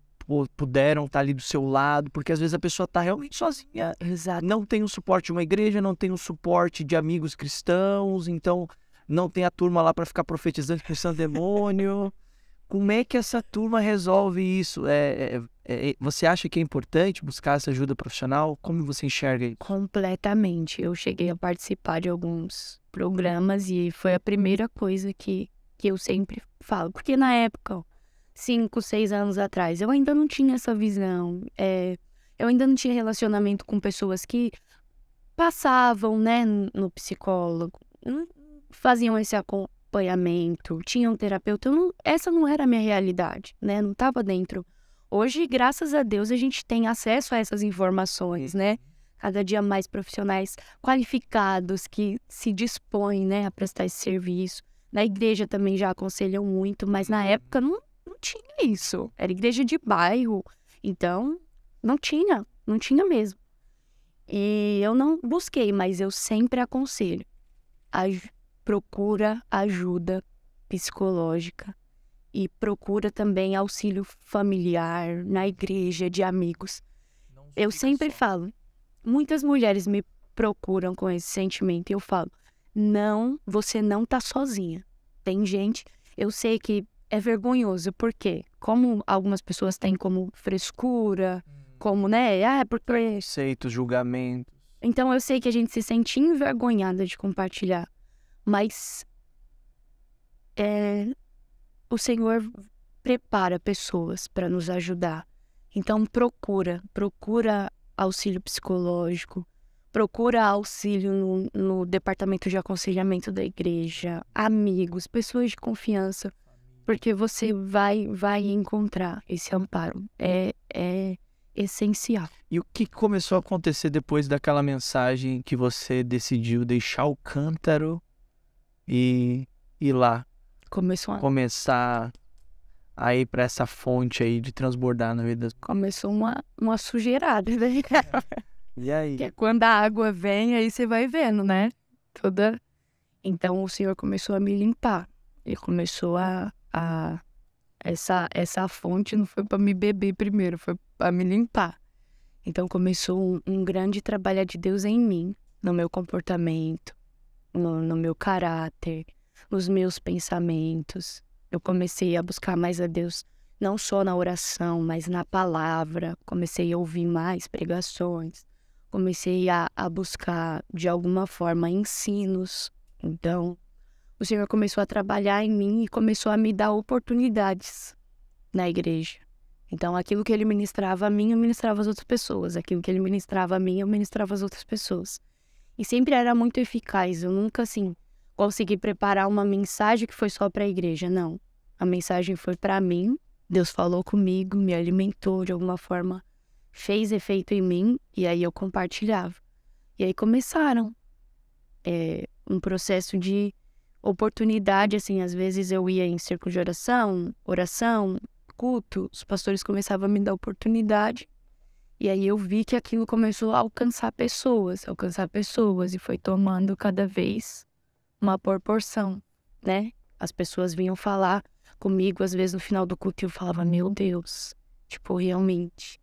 S1: puderam estar tá ali do seu lado, porque às vezes a pessoa está realmente sozinha. Exato. Não tem o suporte de uma igreja, não tem o suporte de amigos cristãos, então não tem a turma lá para ficar profetizando santo demônio. Como é que essa turma resolve isso? É, é, é, você acha que é importante buscar essa ajuda profissional? Como você enxerga isso?
S2: Completamente. Eu cheguei a participar de alguns programas e foi a primeira coisa que, que eu sempre falo, porque na época, cinco, seis anos atrás, eu ainda não tinha essa visão. É, eu ainda não tinha relacionamento com pessoas que passavam, né, no psicólogo, faziam esse acompanhamento, tinham terapeuta. Não, essa não era a minha realidade, né? Não estava dentro. Hoje, graças a Deus, a gente tem acesso a essas informações, né? Cada dia mais profissionais qualificados que se dispõem, né, a prestar esse serviço. Na igreja também já aconselham muito, mas na época não, não tinha isso. Era igreja de bairro, então não tinha, não tinha mesmo. E eu não busquei, mas eu sempre aconselho. procura ajuda psicológica e procura também auxílio familiar na igreja, de amigos. Eu sempre só. falo, muitas mulheres me procuram com esse sentimento e eu falo, não, você não tá sozinha. Tem gente, eu sei que é vergonhoso, porque como algumas pessoas têm como frescura, hum. como, né, ah, é porque...
S1: aceito julgamentos.
S2: Então eu sei que a gente se sente envergonhada de compartilhar, mas é, o Senhor prepara pessoas para nos ajudar. Então procura, procura auxílio psicológico, procura auxílio no, no, departamento de aconselhamento da igreja, amigos, pessoas de confiança, porque você vai vai encontrar esse amparo. É, é essencial.
S1: E o que começou a acontecer depois daquela mensagem que você decidiu deixar o cântaro e ir lá? Começou a... Começar a ir para essa fonte aí de transbordar na vida.
S2: Começou uma, uma sujeirada, né? E aí? Que é quando a água vem, aí você vai vendo, né? Toda. Então o Senhor começou a me limpar. Ele começou a. a... Essa, essa fonte não foi para me beber primeiro, foi para me limpar. Então começou um, um, grande trabalho de Deus em mim, no meu comportamento, no, no meu caráter, nos meus pensamentos. Eu comecei a buscar mais a Deus não só na oração, mas na palavra. Comecei a ouvir mais pregações comecei a, a buscar de alguma forma ensinos. Então, o Senhor começou a trabalhar em mim e começou a me dar oportunidades na igreja. Então, aquilo que ele ministrava a mim, eu ministrava às outras pessoas. Aquilo que ele ministrava a mim, eu ministrava às outras pessoas. E sempre era muito eficaz. Eu nunca, assim, consegui preparar uma mensagem que foi só para a igreja. Não. A mensagem foi para mim. Deus falou comigo, me alimentou de alguma forma fez efeito em mim e aí eu compartilhava. E aí começaram é, um processo de oportunidade, assim, às vezes eu ia em círculo de oração, oração, culto, os pastores começavam a me dar oportunidade. E aí eu vi que aquilo começou a alcançar pessoas, alcançar pessoas e foi tomando cada vez uma proporção, né? As pessoas vinham falar comigo às vezes no final do culto eu falava: "Meu Deus, tipo, realmente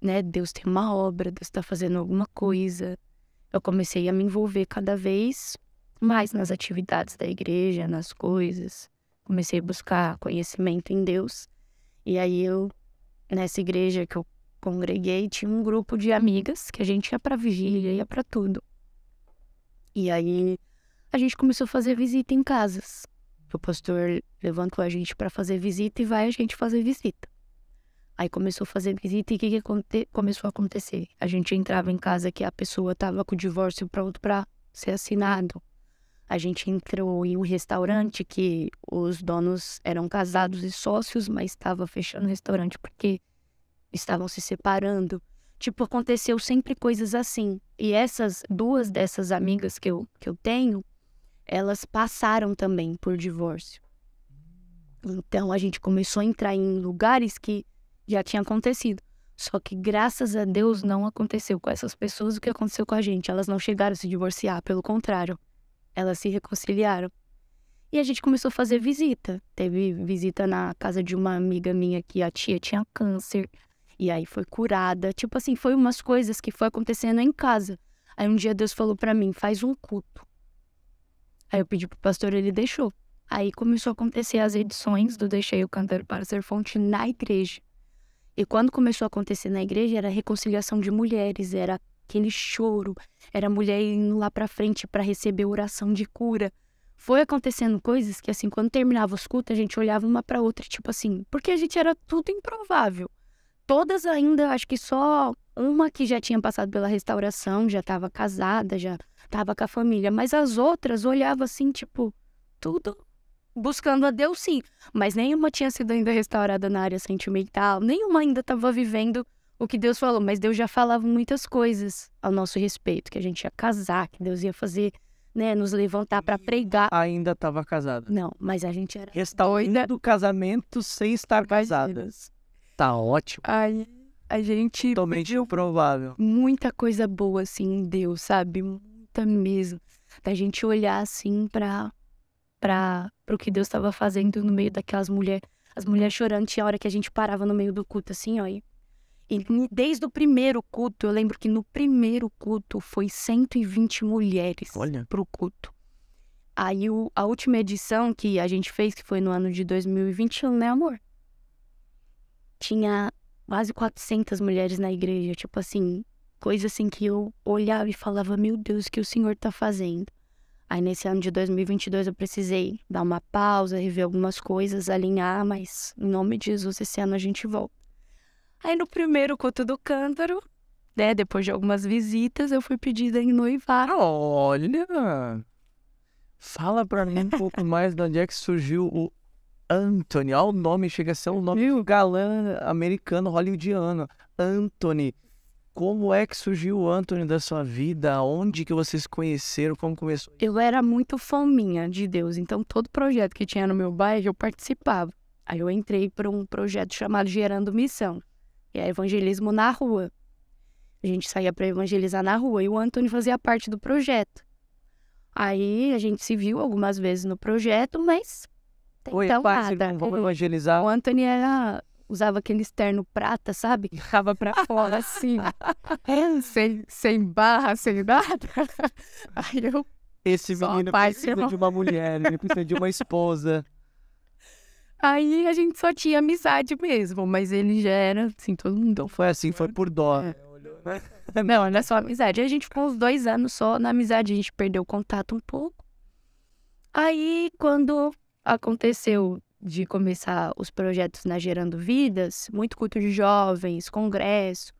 S2: né, Deus tem uma obra, Deus está fazendo alguma uhum. coisa. Eu comecei a me envolver cada vez mais nas atividades da igreja, nas coisas. Comecei a buscar conhecimento em Deus. E aí eu, nessa igreja que eu congreguei, tinha um grupo de amigas que a gente ia para vigília, ia para tudo. E aí a gente começou a fazer visita em casas. O pastor levantou a gente para fazer visita e vai a gente fazer visita. Aí começou a fazer visita e o que, que começou a acontecer? A gente entrava em casa que a pessoa estava com o divórcio pronto para ser assinado. A gente entrou em um restaurante que os donos eram casados e sócios, mas estava fechando o restaurante porque estavam se separando. Tipo, aconteceu sempre coisas assim. E essas duas dessas amigas que eu, que eu tenho, elas passaram também por divórcio. Então a gente começou a entrar em lugares que já tinha acontecido. Só que graças a Deus não aconteceu com essas pessoas o que aconteceu com a gente. Elas não chegaram a se divorciar, pelo contrário, elas se reconciliaram. E a gente começou a fazer visita. Teve visita na casa de uma amiga minha que a tia tinha câncer e aí foi curada. Tipo assim, foi umas coisas que foi acontecendo em casa. Aí um dia Deus falou para mim, faz um culto. Aí eu pedi pro pastor, ele deixou. Aí começou a acontecer as edições do Deixei o Cantar para Ser Fonte na igreja. E quando começou a acontecer na igreja, era reconciliação de mulheres, era aquele choro, era mulher indo lá para frente para receber oração de cura. Foi acontecendo coisas que, assim, quando terminava os cultos, a gente olhava uma para outra, tipo assim, porque a gente era tudo improvável. Todas ainda, acho que só uma que já tinha passado pela restauração, já estava casada, já estava com a família, mas as outras olhava assim, tipo, tudo buscando a Deus sim, mas nenhuma tinha sido ainda restaurada na área sentimental, nenhuma ainda estava vivendo o que Deus falou, mas Deus já falava muitas coisas ao nosso respeito, que a gente ia casar, que Deus ia fazer, né, nos levantar para pregar. Ainda estava casada. Não, mas a gente era restaurando o casamento sem estar casadas. Tá ótimo. Aí a gente Totalmente
S1: improvável.
S2: Muita coisa boa assim em Deus, sabe? Muita mesmo. Da gente olhar assim para para o que Deus estava fazendo no meio daquelas mulheres. As mulheres chorando, tinha hora que a gente parava no meio do culto, assim, ó. E, e desde o primeiro culto, eu lembro que no primeiro culto foi 120 mulheres Olha. pro culto. Aí o, a última edição que a gente fez, que foi no ano de 2021, né, amor? Tinha quase 400 mulheres na igreja, tipo assim, coisa assim que eu olhava e falava, meu Deus, o que o Senhor tá fazendo? Aí nesse ano de 2022 eu precisei dar uma pausa, rever algumas coisas, alinhar, mas em nome de Jesus esse ano a gente volta. Aí no primeiro culto do cântaro, né, depois de algumas visitas, eu fui pedida em noivar. Olha!
S1: Fala pra mim um pouco mais de onde é que surgiu o Anthony. Olha o nome, chega a ser um nome Viu? galã americano, hollywoodiano. Anthony. Como é que surgiu o Anthony da sua vida? Onde que vocês conheceram? Como começou?
S2: Eu era muito minha de Deus, então todo projeto que tinha no meu bairro eu participava. Aí eu entrei para um projeto chamado Gerando Missão, que é evangelismo na rua. A gente saía para evangelizar na rua e o Anthony fazia parte do projeto. Aí a gente se viu algumas vezes no projeto, mas Oi, então pai, nada. Então, vamos evangelizar. O Anthony era usava aquele externo prata, sabe? Que ficava pra fora, assim. É, sem, sem barra, sem nada. Aí eu.
S1: Esse menino precisa irmão. de uma mulher, ele precisa de uma esposa.
S2: Aí a gente só tinha amizade mesmo, mas ele já era, assim, todo mundo.
S1: Então foi assim, foi por dó. É.
S2: Não, era é só amizade. A gente ficou uns dois anos só na amizade, a gente perdeu o contato um pouco. Aí, quando aconteceu de começar os projetos na né, Gerando Vidas, muito culto de jovens, congresso.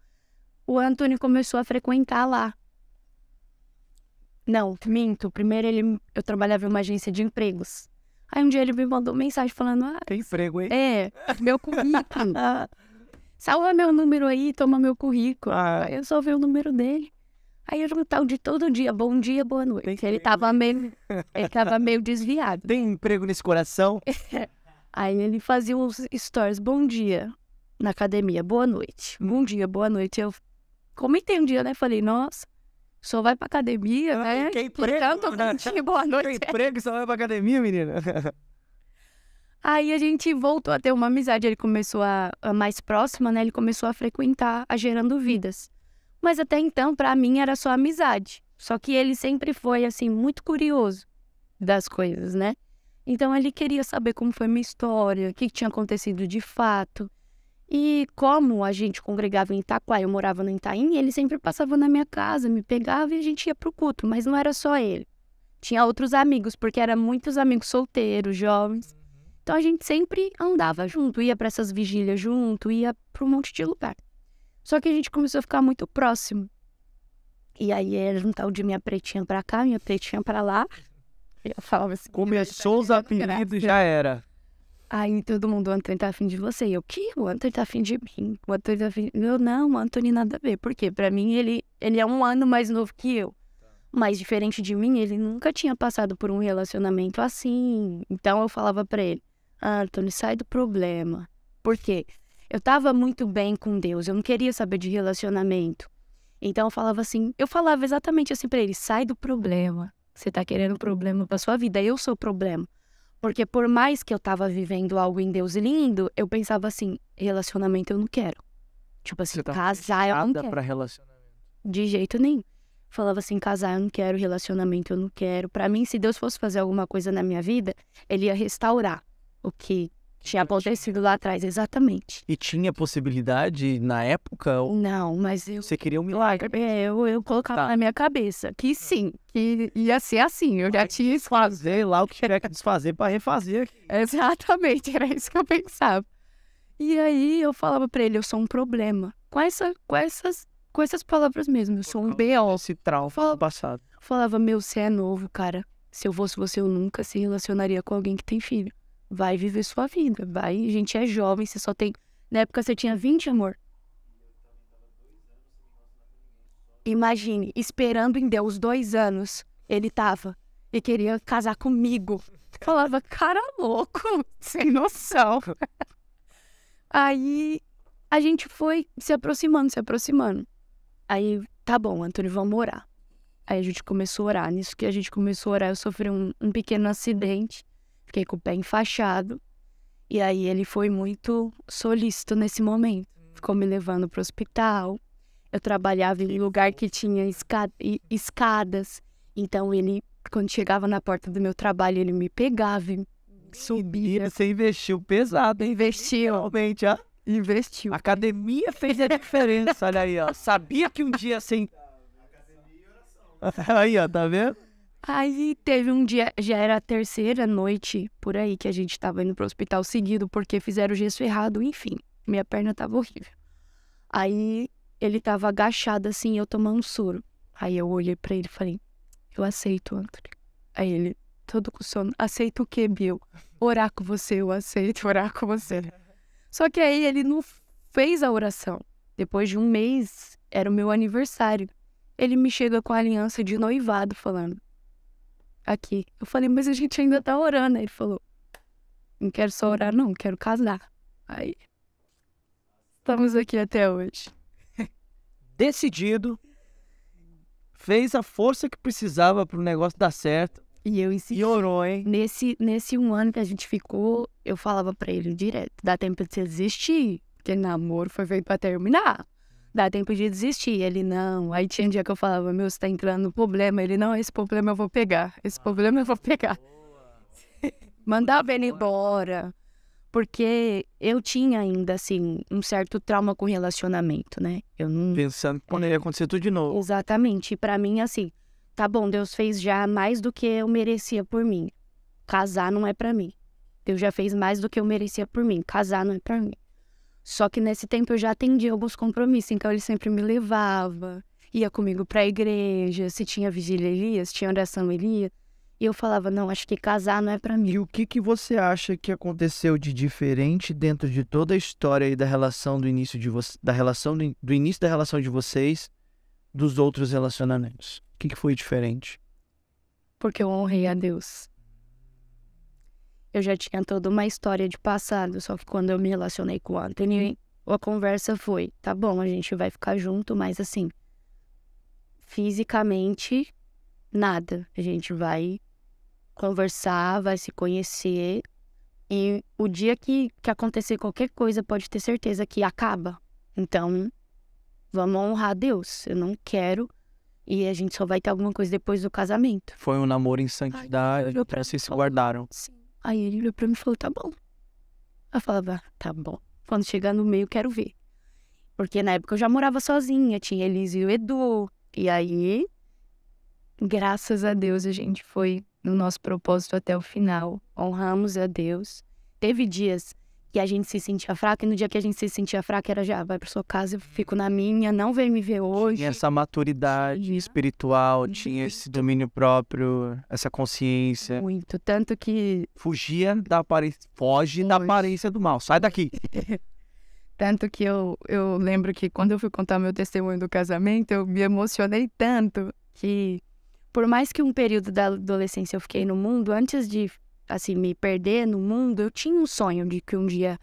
S2: O Antônio começou a frequentar lá. Não, minto. Primeiro ele, eu trabalhava em uma agência de empregos. Aí um dia ele me mandou mensagem falando: ah, Tem emprego, hein? É, meu currículo. Salva meu número aí, toma meu currículo. Ah. Aí eu só vi o número dele. Aí eu um tal de todo dia, bom dia, boa noite. ele estava tava meio. Ele tava meio desviado. Tem
S1: emprego nesse coração?
S2: É. Aí ele fazia uns stories, bom dia, na academia, boa noite, bom dia, boa noite. Eu comentei um dia, né? Falei, nossa, só vai pra academia, ah, né? Que emprego,
S1: né? boa noite. Que emprego, né? só vai pra academia, menina.
S2: Aí a gente voltou a ter uma amizade, ele começou a, a mais próxima, né? Ele começou a frequentar a Gerando hum. Vidas. Mas até então, para mim, era só amizade. Só que ele sempre foi, assim, muito curioso das coisas, né? Então ele queria saber como foi minha história, o que tinha acontecido de fato. E como a gente congregava em Itaquá, eu morava no Itaim, ele sempre passava na minha casa, me pegava e a gente ia pro culto, mas não era só ele. Tinha outros amigos, porque eram muitos amigos solteiros, jovens. Então a gente sempre andava junto, ia para essas vigílias junto, ia para um monte de lugar. Só que a gente começou a ficar muito próximo. E aí era um tal de minha pretinha para cá, minha pretinha para lá. Eu falava assim. Começou tá os apelidos, já era. Aí todo mundo, o Antônio tá afim de você. E eu, que? O Antônio tá afim de mim. O Antônio tá afim de mim. Eu, não, o Antônio nada a ver. Por quê? Pra mim, ele, ele é um ano mais novo que eu. Mas diferente de mim, ele nunca tinha passado por um relacionamento assim. Então eu falava pra ele, Antônio, sai do problema. Por quê? Eu tava muito bem com Deus. Eu não queria saber de relacionamento. Então eu falava assim, eu falava exatamente assim pra ele, sai do problema. Você está querendo problema para sua vida. Eu sou o problema. Porque por mais que eu estava vivendo algo em Deus lindo, eu pensava assim, relacionamento eu não quero. Tipo assim, tá casar eu não quero. Pra relacionamento. De jeito nenhum. Falava assim, casar eu não quero, relacionamento eu não quero. Para mim, se Deus fosse fazer alguma coisa na minha vida, ele ia restaurar o que tinha acontecido lá atrás, exatamente.
S1: E tinha possibilidade na época? Ou...
S2: Não, mas eu. Você queria um milagre? É, eu, eu colocava tá. na minha cabeça que tá. sim, que ia ser assim. Eu Vai já tinha. Fazer lá o que tiver que desfazer para refazer. Exatamente, era isso que eu pensava. E aí eu falava para ele: eu sou um problema. Com, essa, com, essas, com essas palavras mesmo, eu sou um B.O. Esse trauma falava, passado. Falava: meu, você é novo, cara. Se eu fosse você, eu nunca se relacionaria com alguém que tem filho vai viver sua vida, vai. A gente é jovem, você só tem. Na época você tinha 20, amor? Imagine, esperando em Deus dois anos, ele tava e queria casar comigo. Falava, cara louco, sem noção. Aí a gente foi se aproximando, se aproximando. Aí, tá bom, Antônio, vamos orar. Aí a gente começou a orar. Nisso que a gente começou a orar, eu sofri um, um pequeno acidente fiquei com o pé enfaixado. E aí ele foi muito solícito nesse momento. Ficou me levando para o hospital. Eu trabalhava em lugar que tinha esca escadas. Então ele, quando chegava na porta do meu trabalho, ele me pegava e subia.
S1: Você investiu pesado, hein? Investiu. Realmente, ó. Investiu. A academia fez a diferença, olha aí, ó. Sabia que um dia sem. Assim... aí, ó, tá vendo?
S2: Aí teve um dia, já era a terceira noite por aí que a gente tava indo pro hospital seguido porque fizeram o gesso errado, enfim. Minha perna tava horrível. Aí ele tava agachado assim, eu tomando um soro. Aí eu olhei para ele e falei: "Eu aceito, Anthony". Aí ele, todo com sono, "Aceito o quê, Bill? Orar com você, eu aceito orar com você". Só que aí ele não fez a oração. Depois de um mês, era o meu aniversário. Ele me chega com a aliança de noivado falando: aqui. Eu falei, mas a gente ainda tá orando. ele falou, não quero só orar, não, quero casar. Aí, estamos aqui até hoje.
S1: Decidido, fez a força que precisava para o negócio dar certo.
S2: E eu insisti. E orou, hein? Nesse, nesse um ano que a gente ficou, eu falava para ele direto: dá tempo de você desistir, porque namoro foi feito para terminar dá tempo de desistir. Ele, não. Aí tinha um dia que eu falava, meu, você tá entrando no problema. Ele, não, esse problema eu vou pegar. Esse problema eu vou pegar. Mandava ele embora. Porque eu tinha ainda, assim, um certo trauma com relacionamento, né?
S1: Eu não... Pensando que poderia é. acontecer tudo de novo.
S2: Exatamente. E pra mim, assim, tá bom, Deus fez já mais do que eu merecia por mim. Casar não é para mim. Deus já fez mais do que eu merecia por mim. Casar não é para mim. Só que nesse tempo eu já atendi alguns compromissos, então ele sempre me levava, ia comigo para a igreja, se tinha vigília Elias, tinha oração Elias. E eu falava, não, acho que casar não é para mim. E o que, que você acha que aconteceu
S1: de diferente dentro de toda a história e da relação do início de da relação do, do, início da relação de vocês dos outros relacionamentos? O que, que foi diferente?
S2: Porque eu honrei a Deus eu já tinha toda uma história de passado, só que quando eu me relacionei com o Anthony, a conversa foi: tá bom, a gente vai ficar junto, mas assim, fisicamente, nada. A gente vai conversar, vai se conhecer. E o dia que, que acontecer qualquer coisa, pode ter certeza que acaba. Então, vamos honrar Deus. Eu não quero. E a gente só vai ter alguma coisa depois do casamento.
S1: Foi um namoro em santidade, Ai, eu... parece que se guardaram. Sim.
S2: Aí ele olhou pra mim e falou, tá bom. Eu falava, tá bom. Quando chegar no meio, quero ver. Porque na época eu já morava sozinha, tinha Elise e o Edu. E aí, graças a Deus, a gente foi no nosso propósito até o final. Honramos a Deus. Teve dias que a gente se sentia fraca, e no dia que a gente se sentia fraca era já, vai pra sua casa, eu fico na minha, não vem me ver hoje.
S1: Tinha essa maturidade tinha. espiritual, Muito. tinha esse domínio próprio, essa consciência. Muito, tanto que... Fugia da aparência, foge da aparência do mal, sai daqui.
S2: tanto que eu, eu lembro que quando eu fui contar meu testemunho do casamento, eu me emocionei tanto que... Por mais que um período da adolescência eu fiquei no mundo, antes de assim, me perder no mundo, eu tinha um sonho de que um dia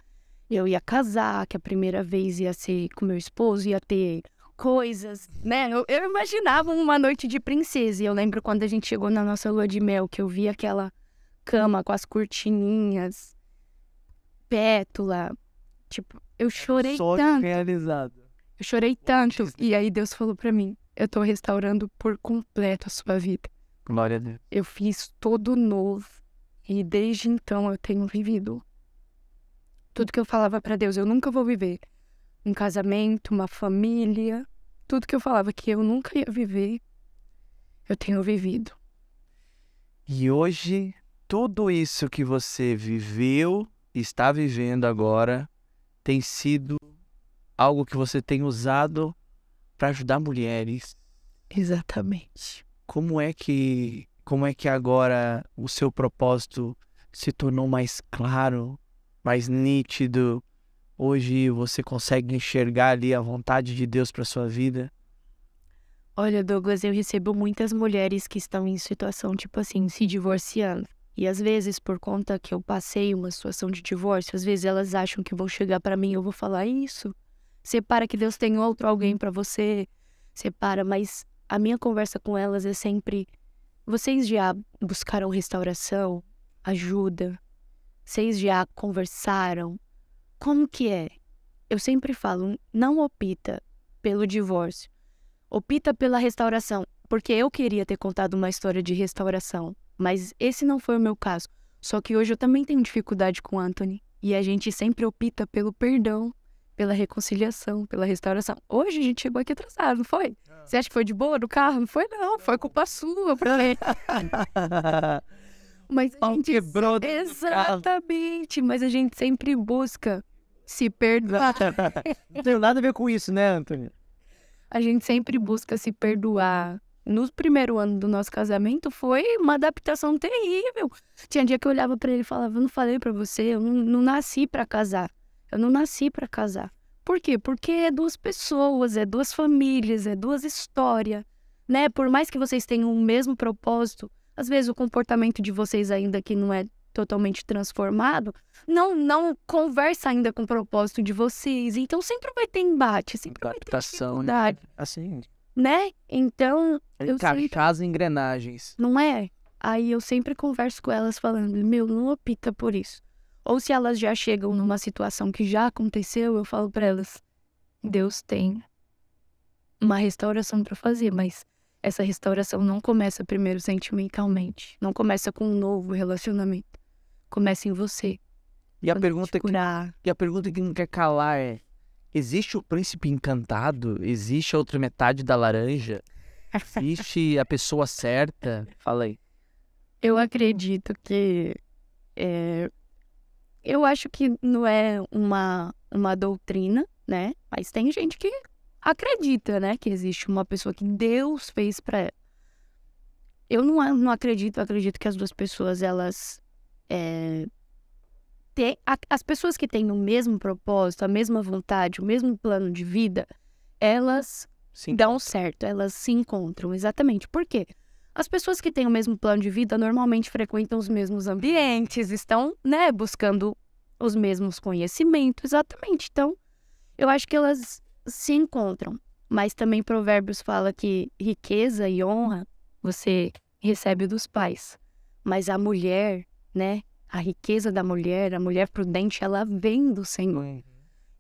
S2: eu ia casar, que a primeira vez ia ser com meu esposo, ia ter coisas, né? Eu, eu imaginava uma noite de princesa. E eu lembro quando a gente chegou na nossa lua de mel, que eu vi aquela cama com as cortininhas, pétula. Tipo, eu chorei Só tanto. realizado. Eu chorei tanto. E aí Deus falou para mim: eu tô restaurando por completo a sua vida. Glória a Deus. Eu fiz todo novo e desde então eu tenho vivido tudo que eu falava para Deus, eu nunca vou viver um casamento, uma família, tudo que eu falava que eu nunca ia viver, eu tenho vivido.
S1: E hoje, tudo isso que você viveu, está vivendo agora, tem sido algo que você tem usado para ajudar mulheres. Exatamente. Como é que como é que agora o seu propósito se tornou mais claro, mais nítido? Hoje você consegue enxergar ali a vontade de Deus para sua vida?
S2: Olha, Douglas, eu recebo muitas mulheres que estão em situação tipo assim, se divorciando. E às vezes, por conta que eu passei uma situação de divórcio, às vezes elas acham que vão chegar para mim e eu vou falar isso. Separa que Deus tem outro alguém para você. Separa, mas a minha conversa com elas é sempre vocês já buscaram restauração, ajuda? Vocês já conversaram? Como que é? Eu sempre falo, não opta pelo divórcio. Opta pela restauração, porque eu queria ter contado uma história de restauração, mas esse não foi o meu caso. Só que hoje eu também tenho dificuldade com Anthony e a gente sempre opta pelo perdão pela reconciliação, pela restauração. Hoje a gente chegou aqui atrasado, não foi? É. Você acha que foi de boa no carro? Não foi, não. Foi culpa sua, pra mas a gente... quebrou Exatamente. Mas a gente sempre busca se perdoar. não tem nada a ver com isso, né, Antônio? A gente sempre busca se perdoar. No primeiro ano do nosso casamento foi uma adaptação terrível. Tinha dia que eu olhava para ele e falava: Eu não falei para você, eu não, não nasci para casar. Eu não nasci para casar. Por quê? Porque é duas pessoas, é duas famílias, é duas histórias, né? Por mais que vocês tenham o mesmo propósito, às vezes o comportamento de vocês ainda que não é totalmente transformado, não não conversa ainda com o propósito de vocês. Então sempre vai ter embate, sempre
S1: Adaptação, vai ter né? dificuldade. Né? Assim,
S2: né? Então,
S1: eu sempre... engrenagens.
S2: Não é? Aí eu sempre converso com elas falando, meu, não opta por isso ou se elas já chegam numa situação que já aconteceu, eu falo para elas: Deus tem uma restauração para fazer, mas essa restauração não começa primeiro sentimentalmente, não começa com um novo relacionamento, começa em você.
S1: E a pergunta é que e a pergunta que não quer calar é: existe o príncipe encantado? Existe a outra metade da laranja? Existe a pessoa certa? Fala aí.
S2: Eu acredito que é, eu acho que não é uma, uma doutrina, né? Mas tem gente que acredita, né? Que existe uma pessoa que Deus fez para ela. Eu não, não acredito, eu acredito que as duas pessoas, elas. É, a, as pessoas que têm o mesmo propósito, a mesma vontade, o mesmo plano de vida, elas dão certo, elas se encontram. Exatamente. Por quê? As pessoas que têm o mesmo plano de vida normalmente frequentam os mesmos ambientes, estão, né, buscando os mesmos conhecimentos, exatamente. Então, eu acho que elas se encontram. Mas também Provérbios fala que riqueza e honra você recebe dos pais. Mas a mulher, né, a riqueza da mulher, a mulher prudente, ela vem do Senhor. Uhum.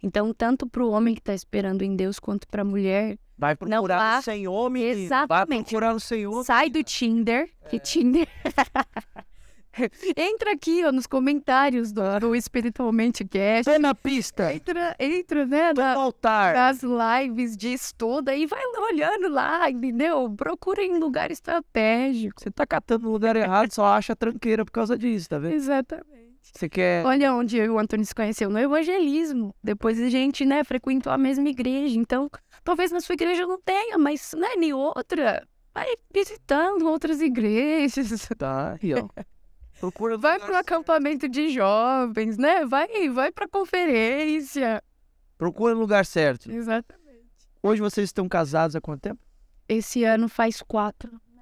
S2: Então, tanto para o homem que está esperando em Deus quanto para a mulher, Vai procurar não, o Senhor, menino. Exatamente. Vai procurar o Senhor. Sai do Tinder, é. que Tinder... entra aqui ó, nos comentários do, do Espiritualmente Cast. Tô na pista. Entra, entra né? Tô na, altar. Nas lives de estudo e vai olhando lá, entendeu? Procura em lugar estratégico. Você tá catando no lugar errado,
S1: só acha tranqueira por causa disso, tá vendo?
S2: Exatamente.
S1: Você quer.
S2: Olha onde eu e o Antônio se conheceu, no evangelismo. Depois a gente, né, frequentou a mesma igreja. Então, talvez na sua igreja eu não tenha, mas não é nem outra. Vai visitando outras igrejas. Tá, e ó. Procura vai para o acampamento de jovens, né? Vai, vai pra conferência.
S1: Procura o lugar certo. Exatamente. Hoje vocês estão casados
S2: há quanto tempo? Esse ano faz quatro. Né?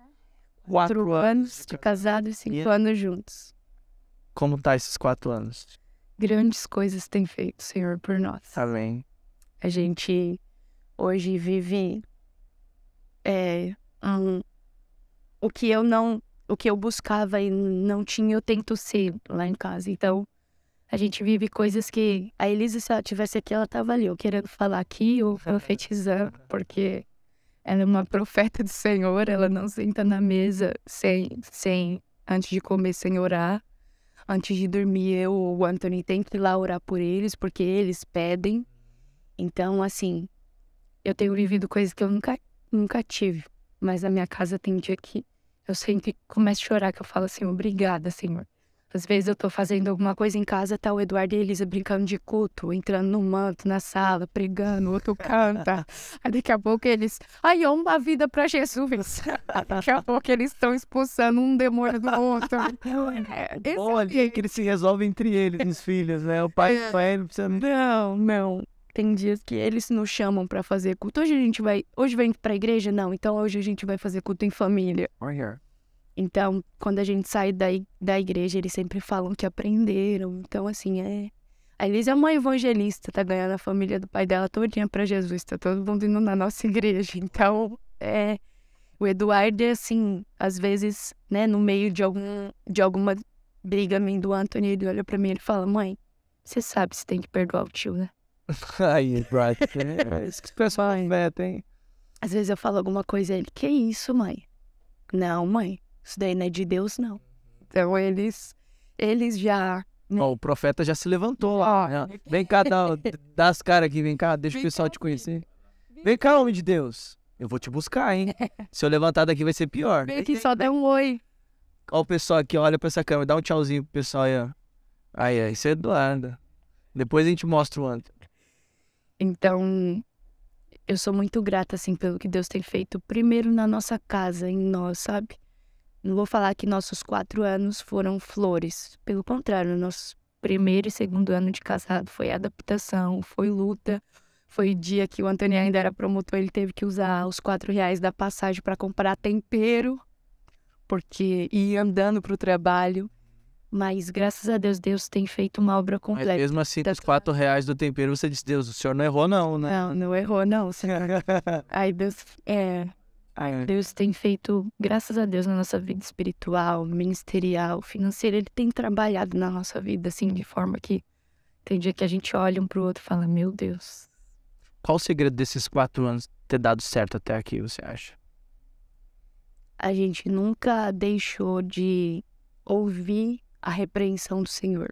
S2: Quatro, quatro anos, de casados, e cinco é anos juntos.
S1: Como tá esses quatro anos?
S2: Grandes coisas tem feito, Senhor, por nós. Amém. A gente hoje vive é, um, o que eu não, o que eu buscava e não tinha, eu tento ser lá em casa. Então, a gente vive coisas que a Elisa, se ela tivesse aqui, ela tava ali, eu querendo falar aqui, ou uhum. profetizando, porque ela é uma profeta do Senhor, ela não senta na mesa sem, sem antes de comer sem orar. Antes de dormir, eu, o Anthony tem que ir lá orar por eles, porque eles pedem. Então, assim, eu tenho vivido coisas que eu nunca, nunca tive. Mas na minha casa tem dia que eu sempre começo a chorar, que eu falo assim, obrigada, Senhor. Às vezes eu tô fazendo alguma coisa em casa, tá o Eduardo e a Elisa brincando de culto, entrando no manto, na sala, pregando, o outro canta. Aí daqui a pouco eles. Ai, uma vida pra Jesus. daqui a pouco eles estão expulsando um demônio do outro. É, né? é,
S1: é bom Olha, é que eles se resolvem entre eles, os filhos, né? O pai e o pai não
S2: precisa. Não, não. Tem dias que eles nos chamam para fazer culto. Hoje a gente vai. Hoje vem pra igreja? Não, então hoje a gente vai fazer culto em família. Right here. Então, quando a gente sai da, da igreja, eles sempre falam que aprenderam. Então, assim, é. A Elisa é uma evangelista, tá ganhando a família do pai dela todinha para Jesus, tá todo mundo indo na nossa igreja. Então, é. O Eduardo, é, assim, às vezes, né, no meio de, algum, de alguma briga minha do Anthony, ele olha para mim e ele fala: Mãe, você sabe se tem que perdoar o tio, né?
S1: Aí, é isso
S2: que o pessoal é mete, hein? Às vezes eu falo alguma coisa e ele: Que isso, mãe? Não, mãe, isso daí não é de Deus, não. Então eles, eles já.
S1: Né? Oh, o profeta já se levantou lá. Oh. Vem cá, dá, dá as caras aqui, vem cá, deixa vem o pessoal cá, te conhecer. Vem, cá, homem de Deus. Eu vou te buscar, hein? Se eu levantar daqui vai ser pior. Vem
S2: aqui, só dá um oi.
S1: Ó, o pessoal aqui, olha pra essa câmera, dá um tchauzinho pro pessoal aí, ó. Aí, aí, isso é Eduardo. Depois a gente mostra o outro.
S2: Então, eu sou muito grata, assim, pelo que Deus tem feito, primeiro na nossa casa, em nós, sabe? Não vou falar que nossos quatro anos foram flores. Pelo contrário, nosso primeiro e segundo ano de casado foi adaptação, foi luta. Foi dia que o Antônio ainda era promotor, ele teve que usar os quatro reais da passagem para comprar tempero, porque ia andando para o trabalho. Mas graças a Deus, Deus tem feito uma obra completa. Mas
S1: mesmo assim, os quatro reais do tempero, você disse, Deus, o senhor não errou não, né? Não,
S2: não errou não. Senhor. Aí Deus, é, Deus tem feito, graças a Deus, na nossa vida espiritual, ministerial, financeira, ele tem trabalhado na nossa vida, assim, de forma que tem dia que a gente olha um pro outro e fala, meu Deus.
S1: Qual o segredo desses quatro anos ter dado certo até aqui, você acha?
S2: A gente nunca deixou de ouvir a repreensão do Senhor.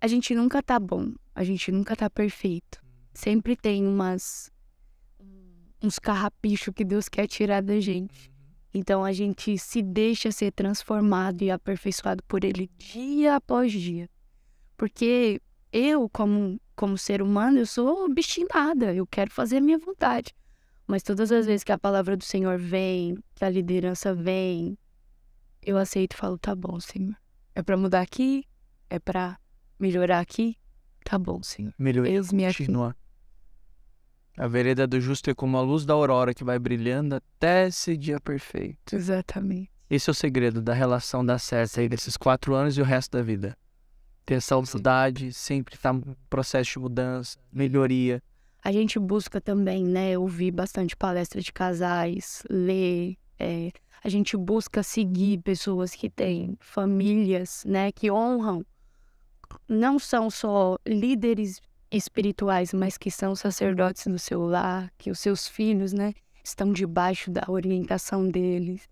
S2: A gente nunca tá bom, a gente nunca tá perfeito. Hum. Sempre tem umas uns carrapichos que Deus quer tirar da gente. Uhum. Então a gente se deixa ser transformado e aperfeiçoado por Ele dia após dia. Porque eu, como, como ser humano, eu sou obstinada, eu quero fazer a minha vontade. Mas todas as vezes que a palavra do Senhor vem, que a liderança vem, eu aceito e falo: tá bom, Senhor. É para mudar aqui? É para melhorar aqui? Tá bom, Senhor. Melhorar. me aqui.
S1: A vereda do justo é como a luz da aurora que vai brilhando até esse dia perfeito. Exatamente. Esse é o segredo da relação da César aí desses quatro anos e o resto da vida. Ter saudade, sempre estar tá processo de mudança, melhoria.
S2: A gente busca também, né, ouvir bastante palestra de casais, ler. É, a gente busca seguir pessoas que têm famílias, né, que honram. Não são só líderes espirituais, mas que são sacerdotes do seu lar, que os seus filhos, né, estão debaixo da orientação deles.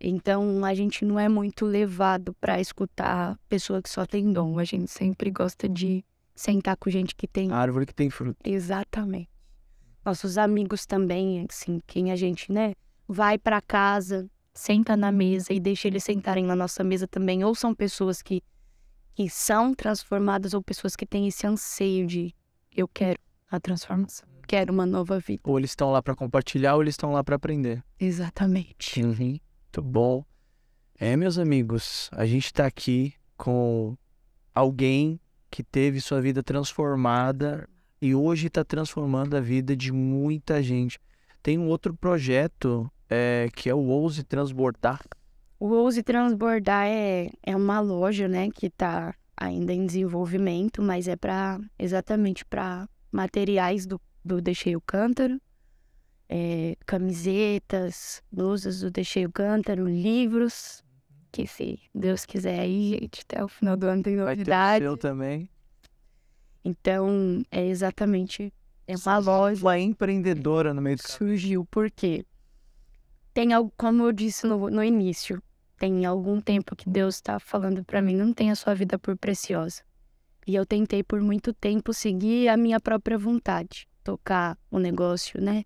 S2: Então, a gente não é muito levado para escutar pessoa que só tem dom. A gente sempre gosta de sentar com gente que tem. A
S1: árvore que tem fruto.
S2: Exatamente. Nossos amigos também, assim, quem a gente, né, vai para casa, senta na mesa e deixa eles sentarem na nossa mesa também, ou são pessoas que que são transformadas ou pessoas que têm esse anseio de eu quero a transformação, quero uma nova vida.
S1: Ou eles estão lá para compartilhar ou eles estão lá para aprender.
S2: Exatamente.
S1: Uhum. Muito bom. É, meus amigos, a gente está aqui com alguém que teve sua vida transformada e hoje está transformando a vida de muita gente. Tem um outro projeto é, que é o Ouse Transbordar,
S2: o Ouse Transbordar é, é uma loja, né, que está ainda em desenvolvimento, mas é para exatamente para materiais do, do Deixei o Cântaro, é, camisetas, blusas do Deixei o Cântaro, livros, que se Deus quiser aí, gente, até o final do ano tem novidade. Eu também. Então, é exatamente é uma loja. Uma é empreendedora no meio do Surgiu por quê? Tem algo, como eu disse no, no início, tem algum tempo que Deus está falando para mim, não tenha sua vida por preciosa. E eu tentei por muito tempo seguir a minha própria vontade, tocar o negócio, né,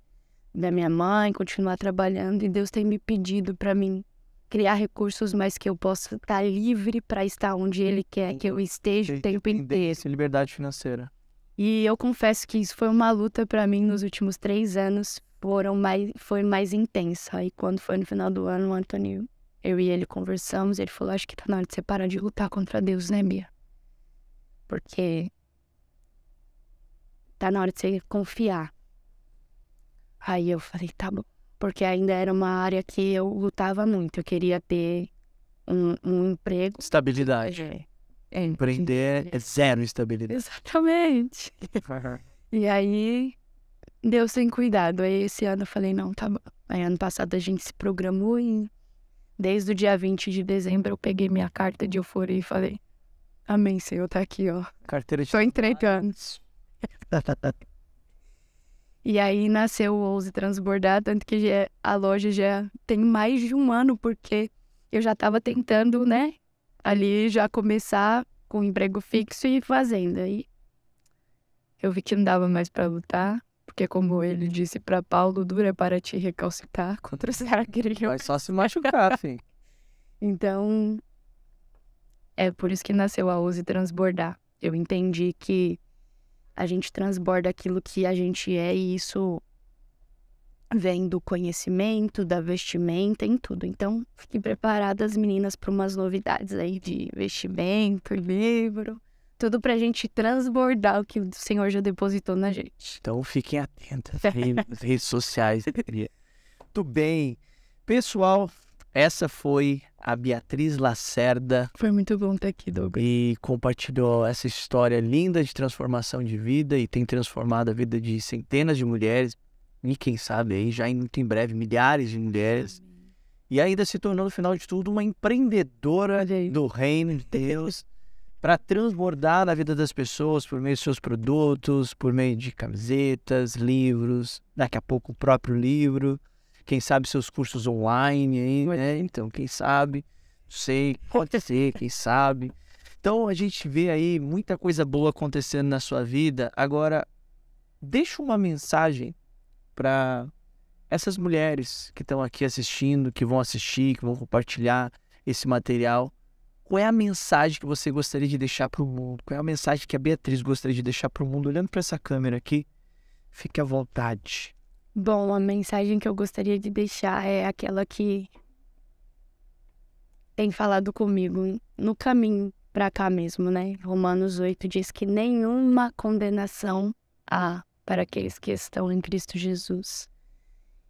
S2: da minha mãe, continuar trabalhando. E Deus tem me pedido para mim criar recursos, mas que eu possa estar tá livre para estar onde Ele quer que eu esteja o tempo inteiro.
S1: Liberdade financeira.
S2: E eu confesso que isso foi uma luta para mim nos últimos três anos, foram mais, foi mais intensa. E quando foi no final do ano, o Antônio eu e ele conversamos, ele falou: Acho que tá na hora de você parar de lutar contra Deus, né, Bia? Porque tá na hora de você confiar. Aí eu falei: Tá bom. Porque ainda era uma área que eu lutava muito. Eu queria ter um, um emprego.
S1: Estabilidade. É. É, Empreender é zero estabilidade.
S2: Exatamente. e aí, deu sem cuidado. Aí esse ano eu falei, não, tá bom. Aí ano passado a gente se programou e Desde o dia 20 de dezembro eu peguei minha carta de euforia e falei: Amém, Senhor, tá aqui, ó. Carteira de. Tô entregando. e aí nasceu o Ouse Transbordar, tanto que já, é, a loja já tem mais de um ano, porque eu já tava tentando, né? Ali já começar com emprego fixo e fazenda. E eu vi que não dava mais para lutar. Porque, como ele disse para Paulo, dura é para te recalcitar contra o seragrilho. Vai só se machucar, sim. Então, é por isso que nasceu a Use Transbordar. Eu entendi que a gente transborda aquilo que a gente é e isso vem do conhecimento, da vestimenta, em tudo. Então, fiquem preparadas, meninas, para umas novidades aí de vestimento, livro. Tudo pra gente transbordar o que o Senhor já depositou na gente.
S1: Então fiquem atentos nas redes sociais. Muito bem. Pessoal, essa foi a Beatriz Lacerda. Foi
S2: muito bom ter
S1: aqui, Douglas. E compartilhou essa história linda de transformação de vida e tem transformado a vida de centenas de mulheres. E quem sabe aí, já em muito em breve, milhares de mulheres. E ainda se tornou, no final de tudo, uma empreendedora do reino de Deus para transbordar na vida das pessoas por meio de seus produtos, por meio de camisetas, livros, daqui a pouco o próprio livro, quem sabe seus cursos online, aí, né? então, quem sabe, sei, pode ser, quem sabe. Então a gente vê aí muita coisa boa acontecendo na sua vida. Agora, deixa uma mensagem para essas mulheres que estão aqui assistindo, que vão assistir, que vão compartilhar esse material qual é a mensagem que você gostaria de deixar para o mundo? Qual é a mensagem que a Beatriz gostaria de deixar para o mundo? Olhando para essa câmera aqui, fique à vontade.
S2: Bom, a mensagem que eu gostaria de deixar é aquela que tem falado comigo no caminho para cá mesmo, né? Romanos 8 diz que nenhuma condenação há para aqueles que estão em Cristo Jesus.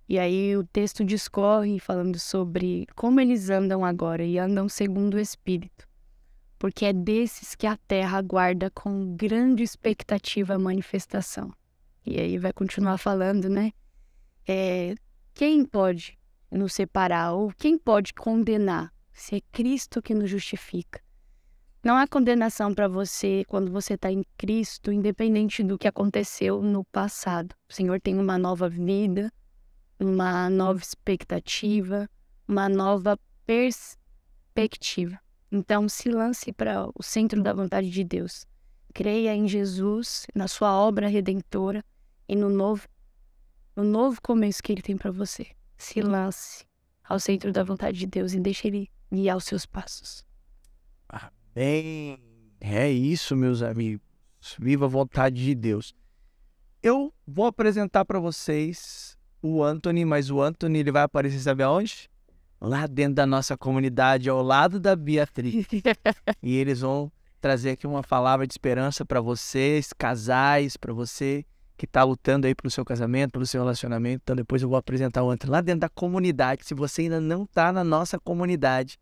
S2: E aí o texto discorre falando sobre como eles andam agora e andam segundo o Espírito, porque é desses que a terra aguarda com grande expectativa a manifestação. E aí vai continuar falando, né? É, quem pode nos separar ou quem pode condenar? Se é Cristo que nos justifica. Não há condenação para você quando você está em Cristo, independente do que aconteceu no passado. O Senhor tem uma nova vida, uma nova expectativa, uma nova perspectiva. Então, se lance para o centro da vontade de Deus. Creia em Jesus, na sua obra redentora e no novo, no novo começo que ele tem para você. Se lance ao centro da vontade de Deus e deixe ele guiar os seus passos.
S1: Amém. É isso, meus amigos. Viva a vontade de Deus. Eu vou apresentar para vocês o Anthony, mas o Anthony ele vai aparecer, sabe aonde? Lá dentro da nossa comunidade, ao lado da Beatriz. e eles vão trazer aqui uma palavra de esperança para vocês, casais, para você que está lutando aí pelo seu casamento, pelo seu relacionamento. Então depois eu vou apresentar o Anthony lá dentro da comunidade. Se você ainda não está na nossa comunidade,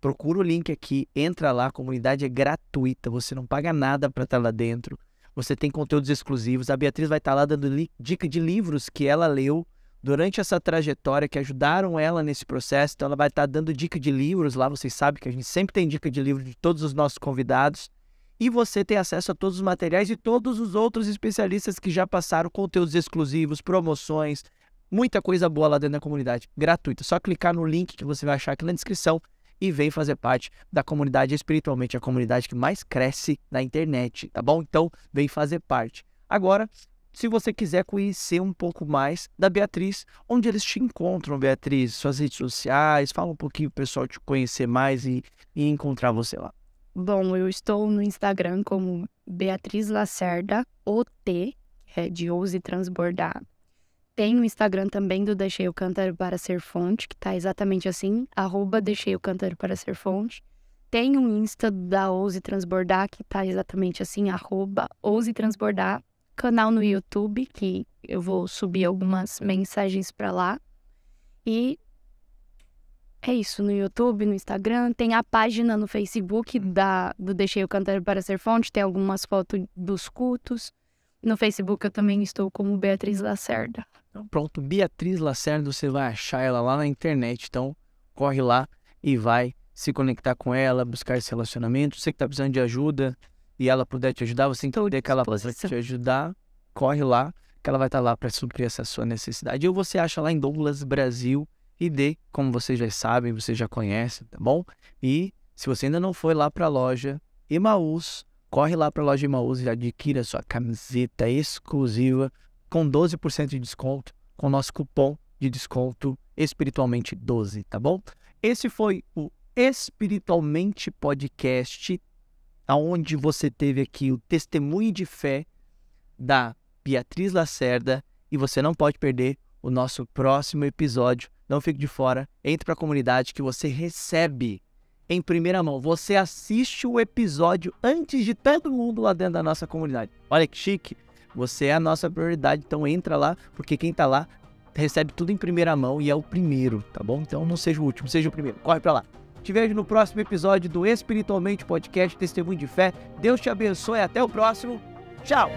S1: procura o link aqui, entra lá, a comunidade é gratuita, você não paga nada para estar tá lá dentro. Você tem conteúdos exclusivos. A Beatriz vai estar tá lá dando dica de livros que ela leu durante essa trajetória que ajudaram ela nesse processo. Então, ela vai estar dando dica de livros lá. Vocês sabem que a gente sempre tem dica de livro de todos os nossos convidados. E você tem acesso a todos os materiais e todos os outros especialistas que já passaram conteúdos exclusivos, promoções, muita coisa boa lá dentro da comunidade, gratuita. É só clicar no link que você vai achar aqui na descrição e vem fazer parte da comunidade espiritualmente, a comunidade que mais cresce na internet, tá bom? Então, vem fazer parte. Agora, se você quiser conhecer um pouco mais da Beatriz, onde eles te encontram, Beatriz, suas redes sociais, fala um pouquinho para o pessoal te conhecer mais e, e encontrar você lá.
S2: Bom, eu estou no Instagram como Beatriz Lacerda, OT, é de ouse transbordar. Tem o Instagram também do Deixei o Cântaro para Ser Fonte, que tá exatamente assim, arroba Deixei o Cântaro para Ser Fonte. Tem o um Insta da Ouse Transbordar, que tá exatamente assim, arroba Ouse Transbordar canal no YouTube, que eu vou subir algumas mensagens para lá. E é isso, no YouTube, no Instagram, tem a página no Facebook da, do Deixei o Cantar para Ser Fonte, tem algumas fotos dos cultos. No Facebook eu também estou como Beatriz Lacerda.
S1: Então, pronto, Beatriz Lacerda, você vai achar ela lá na internet, então corre lá e vai se conectar com ela, buscar esse relacionamento. Você que está precisando de ajuda, e ela puder te ajudar, você então, entender que ela pode te ajudar, corre lá, que ela vai estar tá lá para suprir essa sua necessidade. Ou você acha lá em Douglas Brasil ID, como vocês já sabem, vocês já conhecem, tá bom? E se você ainda não foi lá para a loja Emaús, corre lá para a loja Emaús e adquira sua camiseta exclusiva com 12% de desconto com nosso cupom de desconto espiritualmente 12, tá bom? Esse foi o Espiritualmente Podcast aonde você teve aqui o testemunho de fé da Beatriz Lacerda e você não pode perder o nosso próximo episódio. Não fique de fora, entre para a comunidade que você recebe em primeira mão. Você assiste o episódio antes de todo mundo lá dentro da nossa comunidade. Olha que chique! Você é a nossa prioridade, então entra lá, porque quem está lá recebe tudo em primeira mão e é o primeiro, tá bom? Então não seja o último, seja o primeiro. Corre para lá. Te vejo no próximo episódio do Espiritualmente Podcast Testemunho de Fé. Deus te abençoe. Até o próximo. Tchau.